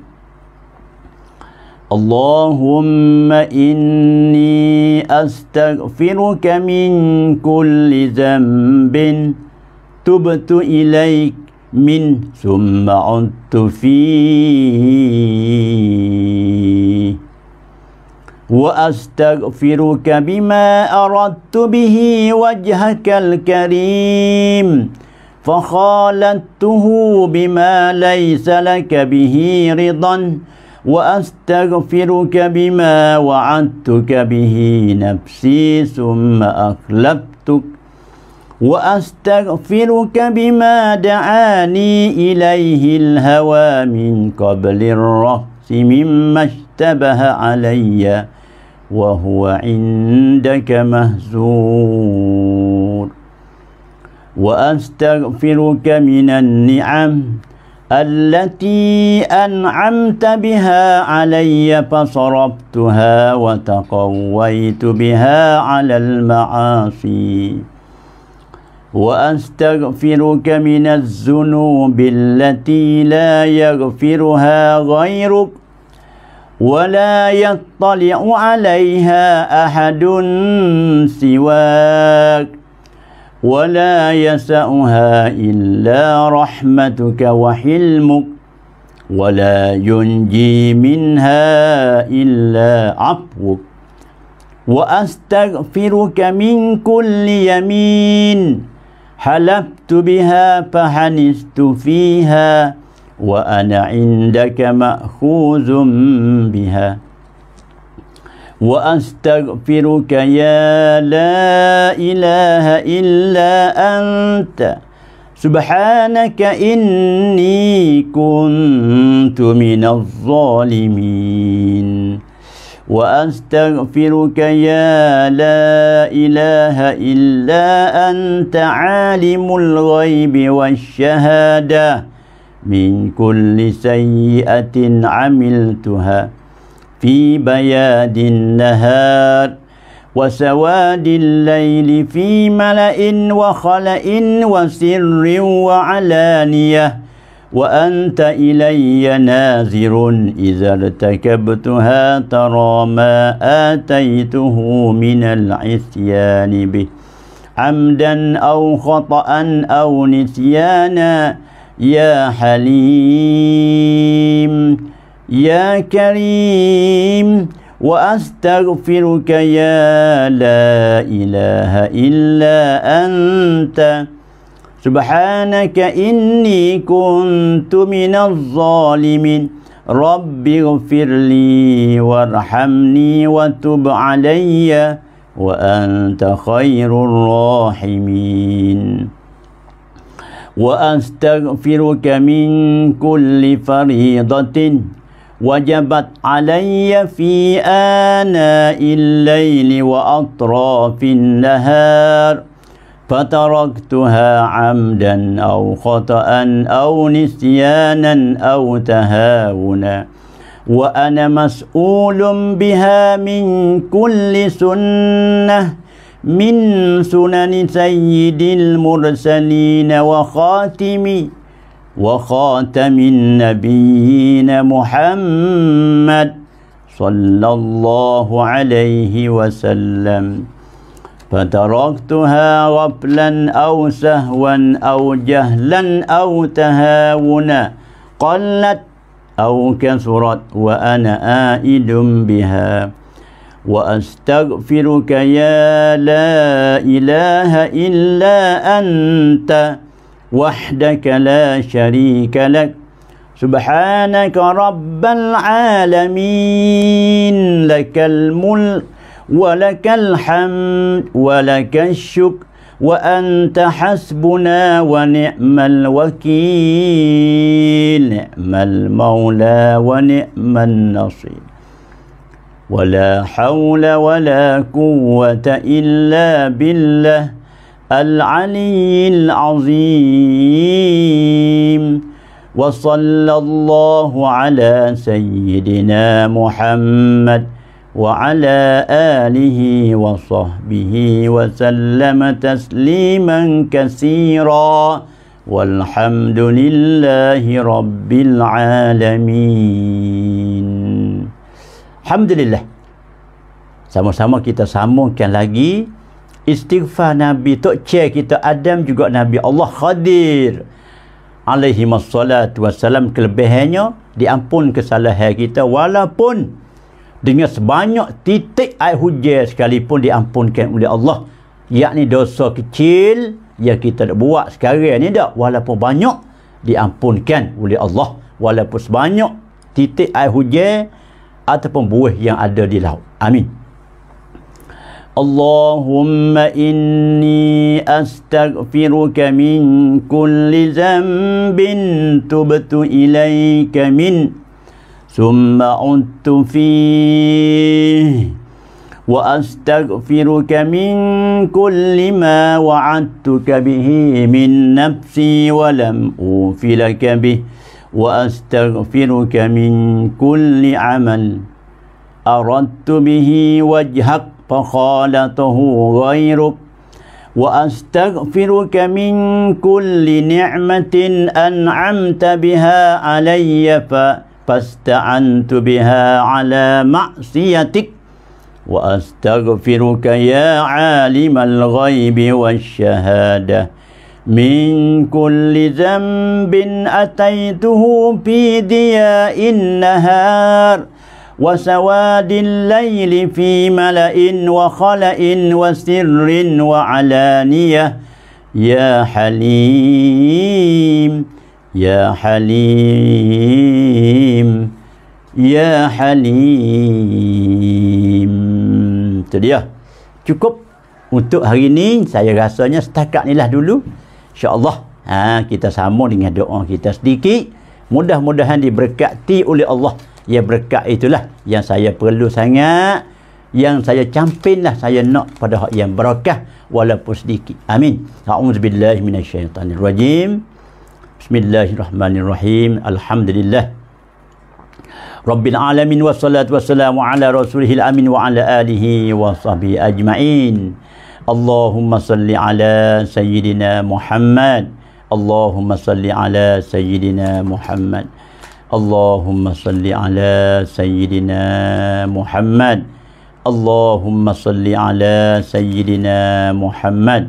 S1: اللهم إني أستغفرك من كل ذنب تبت إليك من ثم عدت فيه وأستغفرك بما أردت به وجهك الكريم فخالته بما ليس لك به رضا وأستغفرك بما وعدتك به نفسي ثم أخلفتك وأستغفرك بما دعاني إليه الهوى من قبل الرأس مما اشتبه عليّ وهو عندك مهزور وأستغفرك من النعم التي أنعمت بها علي فصرفتها وتقويت بها على المعاصي وأستغفرك من الذنوب التي لا يغفرها غيرك ولا يطلع عليها أحد سواك ولا يسأها إلا رحمتك وحلمك ولا ينجي منها إلا عفوك وأستغفرك من كل يمين حلفت بها فحنست فيها وأنا عندك مأخوذ بها وأستغفرك يا لا إله إلا أنت سبحانك إني كنت من الظالمين وأستغفرك يا لا إله إلا أنت عالم الغيب والشهادة من كل سيئة عملتها في بياد النهار وسواد الليل في ملأ وخلأ وسر وعلانية وأنت إلي ناذر إذا ارتكبتها ترى ما آتيته من العصيان به عمدا أو خطأ أو نسيانا يا حليم يا كريم وأستغفرك يا لا إله إلا أنت سبحانك إني كنت من الظالمين رب اغفر لي وارحمني وتب علي وأنت خير الراحمين وأستغفرك من كل فريضة وجبت علي في آناء الليل وأطراف النهار فتركتها عمدا أو خطأ أو نسيانا أو تهاونا وأنا مسؤول بها من كل سنة من سنن سيد المرسلين وخاتم وخاتم النبيين محمد صلى الله عليه وسلم فتركتها غفلا أو سهوا أو جهلا أو تهاونا قلت أو كثرت وأنا آئد بها وأستغفرك يا لا إله إلا أنت وحدك لا شريك لك سبحانك رب العالمين لك الملك ولك الحمد ولك الشكر وأنت حسبنا ونعم الوكيل نعم المولى ونعم النصير ولا حول ولا قوة إلا بالله العلي العظيم وصلى الله على سيدنا محمد وعلى آله وصحبه وسلم تسليما كثيرا والحمد لله رب العالمين Alhamdulillah. Sama-sama kita sambungkan lagi istighfar Nabi Tok Cik kita Adam juga Nabi Allah Khadir alaihi wassalatu wassalam kelebihannya diampun kesalahan kita walaupun dengan sebanyak titik air hujan sekalipun diampunkan oleh Allah yakni dosa kecil yang kita nak buat sekarang ni tak walaupun banyak diampunkan oleh Allah walaupun sebanyak titik air hujan ataupun buih yang ada di laut. Amin. Allahumma inni astaghfiruka min kulli zambin tubtu ilaika min summa untu fih wa astaghfiruka min kulli ma wa'adtuka bihi min nafsi wa lam ufilaka bihi وأستغفرك من كل عمل أردت به وجهك فخالته غيرك وأستغفرك من كل نعمة أنعمت بها علي فاستعنت بها على معصيتك وأستغفرك يا عالم الغيب والشهادة من كل ذنب أتيته في ديا النهار وسواد الليل في ملأ وخلأ وسر وعلانية يا حليم يا حليم يا حليم تريا cukup untuk hari ini saya rasanya setakat inilah dulu InsyaAllah ha, kita sama dengan doa kita sedikit. Mudah-mudahan diberkati oleh Allah. Ya berkat itulah yang saya perlu sangat. Yang saya campinlah saya nak pada hak yang berkah walaupun sedikit. Amin. A'udzubillah minasyaitanirrajim. Bismillahirrahmanirrahim. Alhamdulillah. Rabbil alamin wassalatu wassalamu ala rasulihil amin wa ala alihi wa sahbihi ajma'in. اللهم صل على سيدنا محمد اللهم صل على سيدنا محمد اللهم صل على سيدنا محمد اللهم صل على سيدنا محمد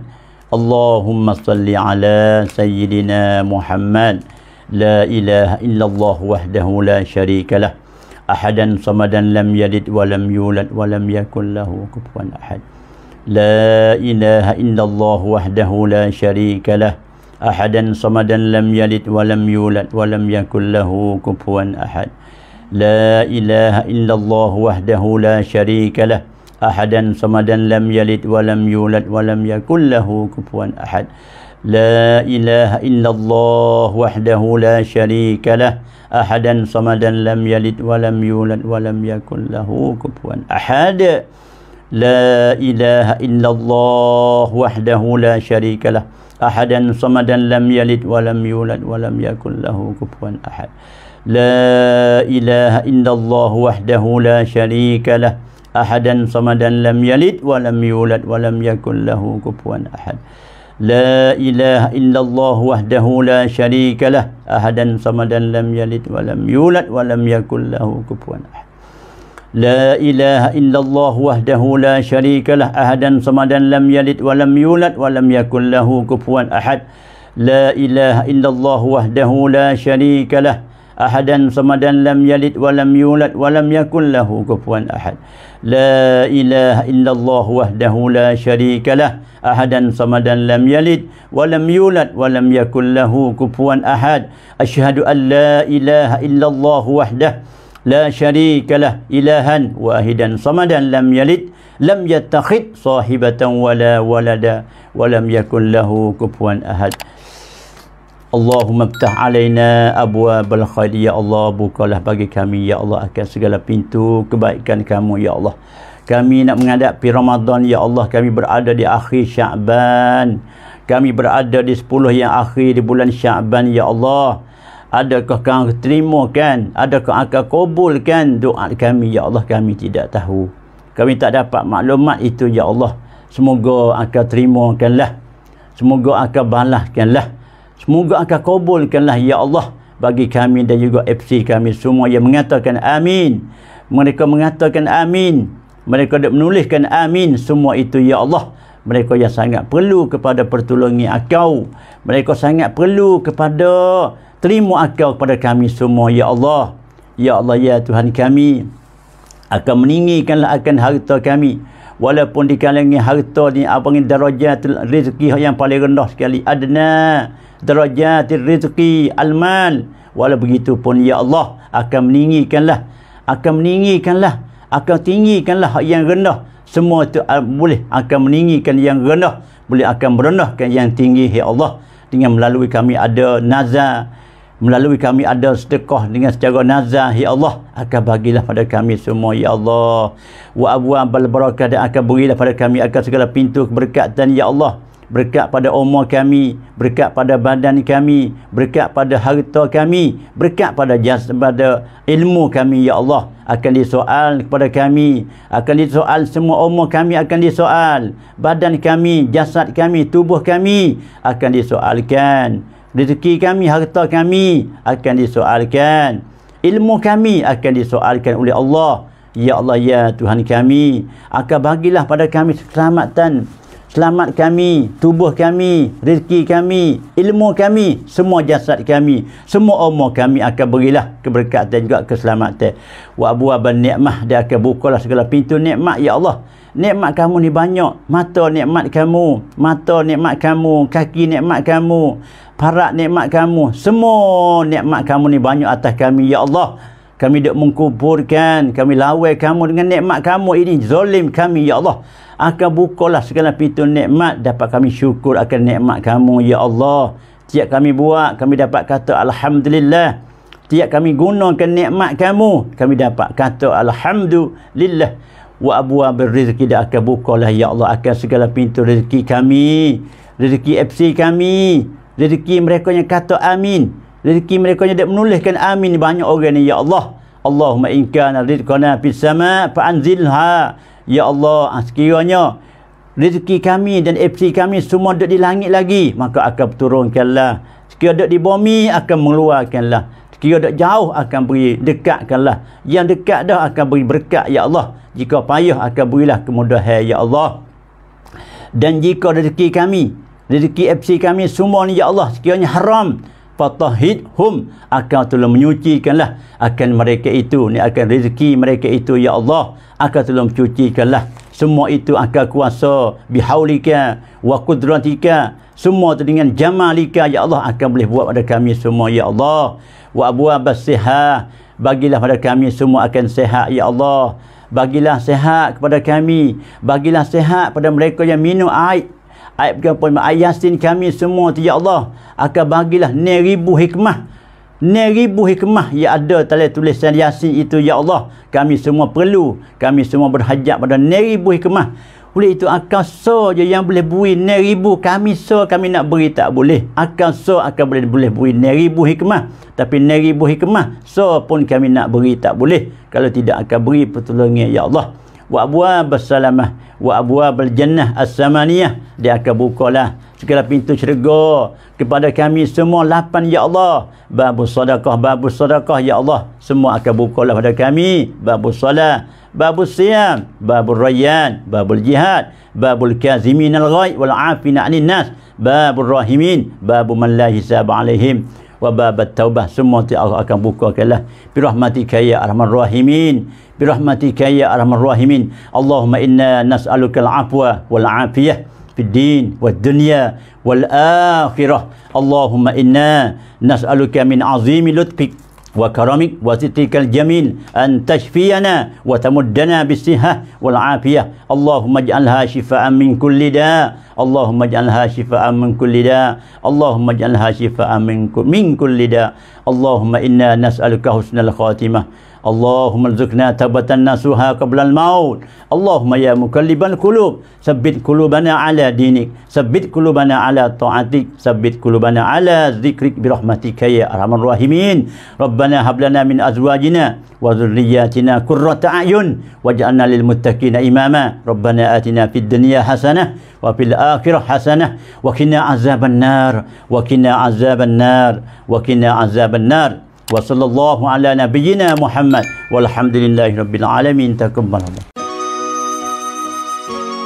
S1: اللهم صل على سيدنا محمد لا إله إلا الله وحده لا شريك له أحدا صمدا لم يلد ولم يولد ولم يكن له كفوا أحد لا إله إلا الله وحده لا شريك له أحدا صمدا لم يلد ولم يولد ولم يكن له كفوا أحد لا إله إلا الله وحده لا شريك له أحدا صمدا لم يلد ولم يولد ولم يكن له كفوا أحد لا إله إلا الله وحده لا شريك له أحدا صمدا لم يلد ولم يولد ولم يكن له كفوا أحد لا إله إلا الله وحده لا شريك له أحدا صمدا لم يلد ولم يولد ولم يكن له كفوا أحد لا إله إلا الله وحده لا شريك له أحدا صمدا لم يلد ولم يولد ولم يكن له كفوا أحد لا إله إلا الله وحده لا شريك له أحدا صمدا لم يلد ولم يولد ولم يكن له كفوا أحد لا إله إلا الله وحده لا شريك له أهدا صمدا لم يلد ولم يولد ولم يكن له كفوا أحد لا إله إلا الله وحده لا شريك له أهدا صمدا لم يلد ولم يولد ولم يكن له كفوا أحد لا إله إلا الله وحده لا شريك له أهدا صمدا لم يلد ولم يولد ولم يكن له كفوا أحد أشهد أن لا إله إلا الله وحده la syarikalah ilahan wahidan samadan lam yalid lam yattakhid sahibatan wala walada walam yakun lahu kufuwan ahad Allahumma ftah alaina abwaabal khair ya Allah bukalah bagi kami ya Allah akan segala pintu kebaikan kamu ya Allah kami nak menghadapi Ramadan ya Allah kami berada di akhir Syaban kami berada di 10 yang akhir di bulan Syaban ya Allah adakah kau terimakan adakah akan kabulkan doa kami ya Allah kami tidak tahu kami tak dapat maklumat itu ya Allah semoga akan terima kanlah. semoga akan balaskanlah semoga akan kabulkanlah ya Allah bagi kami dan juga FC kami semua yang mengatakan amin mereka mengatakan amin mereka ada menuliskan amin semua itu ya Allah mereka yang sangat perlu kepada pertolongan akau mereka sangat perlu kepada terima akal kepada kami semua ya Allah ya Allah ya Tuhan kami akan meninggikanlah akan harta kami walaupun dikalangi harta ni apa ni darajat rezeki yang paling rendah sekali adna darajat rezeki alman, walau begitu pun ya Allah akan meninggikanlah akan meninggikanlah akan tinggikanlah yang rendah semua itu ah, boleh akan meninggikan yang rendah boleh akan merendahkan yang tinggi ya Allah dengan melalui kami ada nazar melalui kami ada sedekah dengan secara nazar ya Allah akan bagilah pada kami semua ya Allah wa abwaabal barakah dan akan berilah pada kami akan segala pintu keberkatan ya Allah berkat pada umur kami berkat pada badan kami berkat pada harta kami berkat pada jasa pada ilmu kami ya Allah akan disoal kepada kami akan disoal semua umur kami akan disoal badan kami jasad kami tubuh kami akan disoalkan rezeki kami, harta kami akan disoalkan. Ilmu kami akan disoalkan oleh Allah. Ya Allah, Ya Tuhan kami. Akan bagilah pada kami keselamatan. Selamat kami, tubuh kami, rezeki kami, ilmu kami, semua jasad kami, semua umur kami akan berilah keberkatan juga keselamatan. Wa abu abu ni'mah, dia akan bukalah segala pintu nikmat, Ya Allah nikmat kamu ni banyak mata nikmat kamu mata nikmat kamu kaki nikmat kamu parak nikmat kamu semua nikmat kamu ni banyak atas kami ya Allah kami duk mengkuburkan kami lawai kamu dengan nikmat kamu ini zalim kami ya Allah akan bukalah segala pintu nikmat dapat kami syukur akan nikmat kamu ya Allah tiap kami buat kami dapat kata alhamdulillah tiap kami gunakan nikmat kamu kami dapat kata alhamdulillah wa abu rizki dia akan bukalah ya Allah akan segala pintu rezeki kami rezeki FC kami rezeki mereka yang kata amin rezeki mereka yang dah menuliskan amin banyak orang ni ya Allah Allahumma inkana rizkana pisama fa'anzilha ya Allah ah, sekiranya rezeki kami dan FC kami semua duduk di langit lagi maka akan turunkanlah sekiranya duduk di bumi akan mengeluarkanlah Kira dah jauh akan beri dekatkanlah. Yang dekat dah akan beri berkat ya Allah. Jika payah akan berilah kemudahan ya Allah. Dan jika rezeki kami, rezeki FC kami semua ni ya Allah sekiranya haram, hum akan tolong menyucikanlah akan mereka itu ni akan rezeki mereka itu ya Allah akan tolong mencucikanlah semua itu akan kuasa bihaulika wa kudratika semua itu dengan jamalika ya Allah akan boleh buat pada kami semua ya Allah wa abwab as bagilah pada kami semua akan sehat, ya Allah bagilah sehat kepada kami bagilah sehat pada mereka yang minum air air berkumpul ayasin kami semua tu ya Allah akan bagilah ni ribu hikmah ni ribu hikmah yang ada tulis tulisan yasin itu ya Allah kami semua perlu kami semua berhajat pada ni ribu hikmah oleh itu akan so je yang boleh bui ne ribu kami so kami nak beri tak boleh. Akan so akan boleh boleh bui ne ribu hikmah. Tapi ne ribu hikmah so pun kami nak beri tak boleh. Kalau tidak akan beri pertolongan ya Allah. Wa abwa bersalamah wa abwa berjannah jannah dia akan bukalah segala pintu syurga kepada kami semua lapan ya Allah babu sedekah babu sedekah ya Allah semua akan bukalah pada kami babu solat babus siam babur rayyan babul jihad babul kazimin al-ghay wal afina 'anil nas babur rahimin babu man la hisab 'alaihim wa bab at-taubah semua ti Allah akan bukakanlah bi rahmatika ya arhamar rahimin bi rahmatika ya arhamar rahimin Allahumma inna nas'aluka al-'afwa wal 'afiyah في الدين والدنيا والآخرة اللهم إنا نسألك من عظيم لطفك وكرمك وسترك الجميل أن تشفينا وتمدنا بالصحة والعافية اللهم اجعلها شفاء من كل داء اللهم اجعلها شفاء من كل داء اللهم اجعلها شفاء من كل داء اللهم إنا نسألك حسن الخاتمة Allahumma rizukna tabatan nasuha qablal maut. Allahumma ya mukalliban kulub. Sabit kulubana ala dinik. Sabit kulubana ala ta'atik. Sabit kulubana ala zikrik birahmatika ya arhaman rahimin. Rabbana hablana min azwajina. Wa zurriyatina kurra ta'ayun. Waj'alna lil muttaqina imama. Rabbana atina fid dunya hasanah. Wa fil akhirah hasanah. Wa kina azaban nar. Wa kina azaban nar. Wa kina azaban nar. Wa kina azaban nar. وصلى الله على نبينا محمد والحمد لله رب العالمين تقبل الله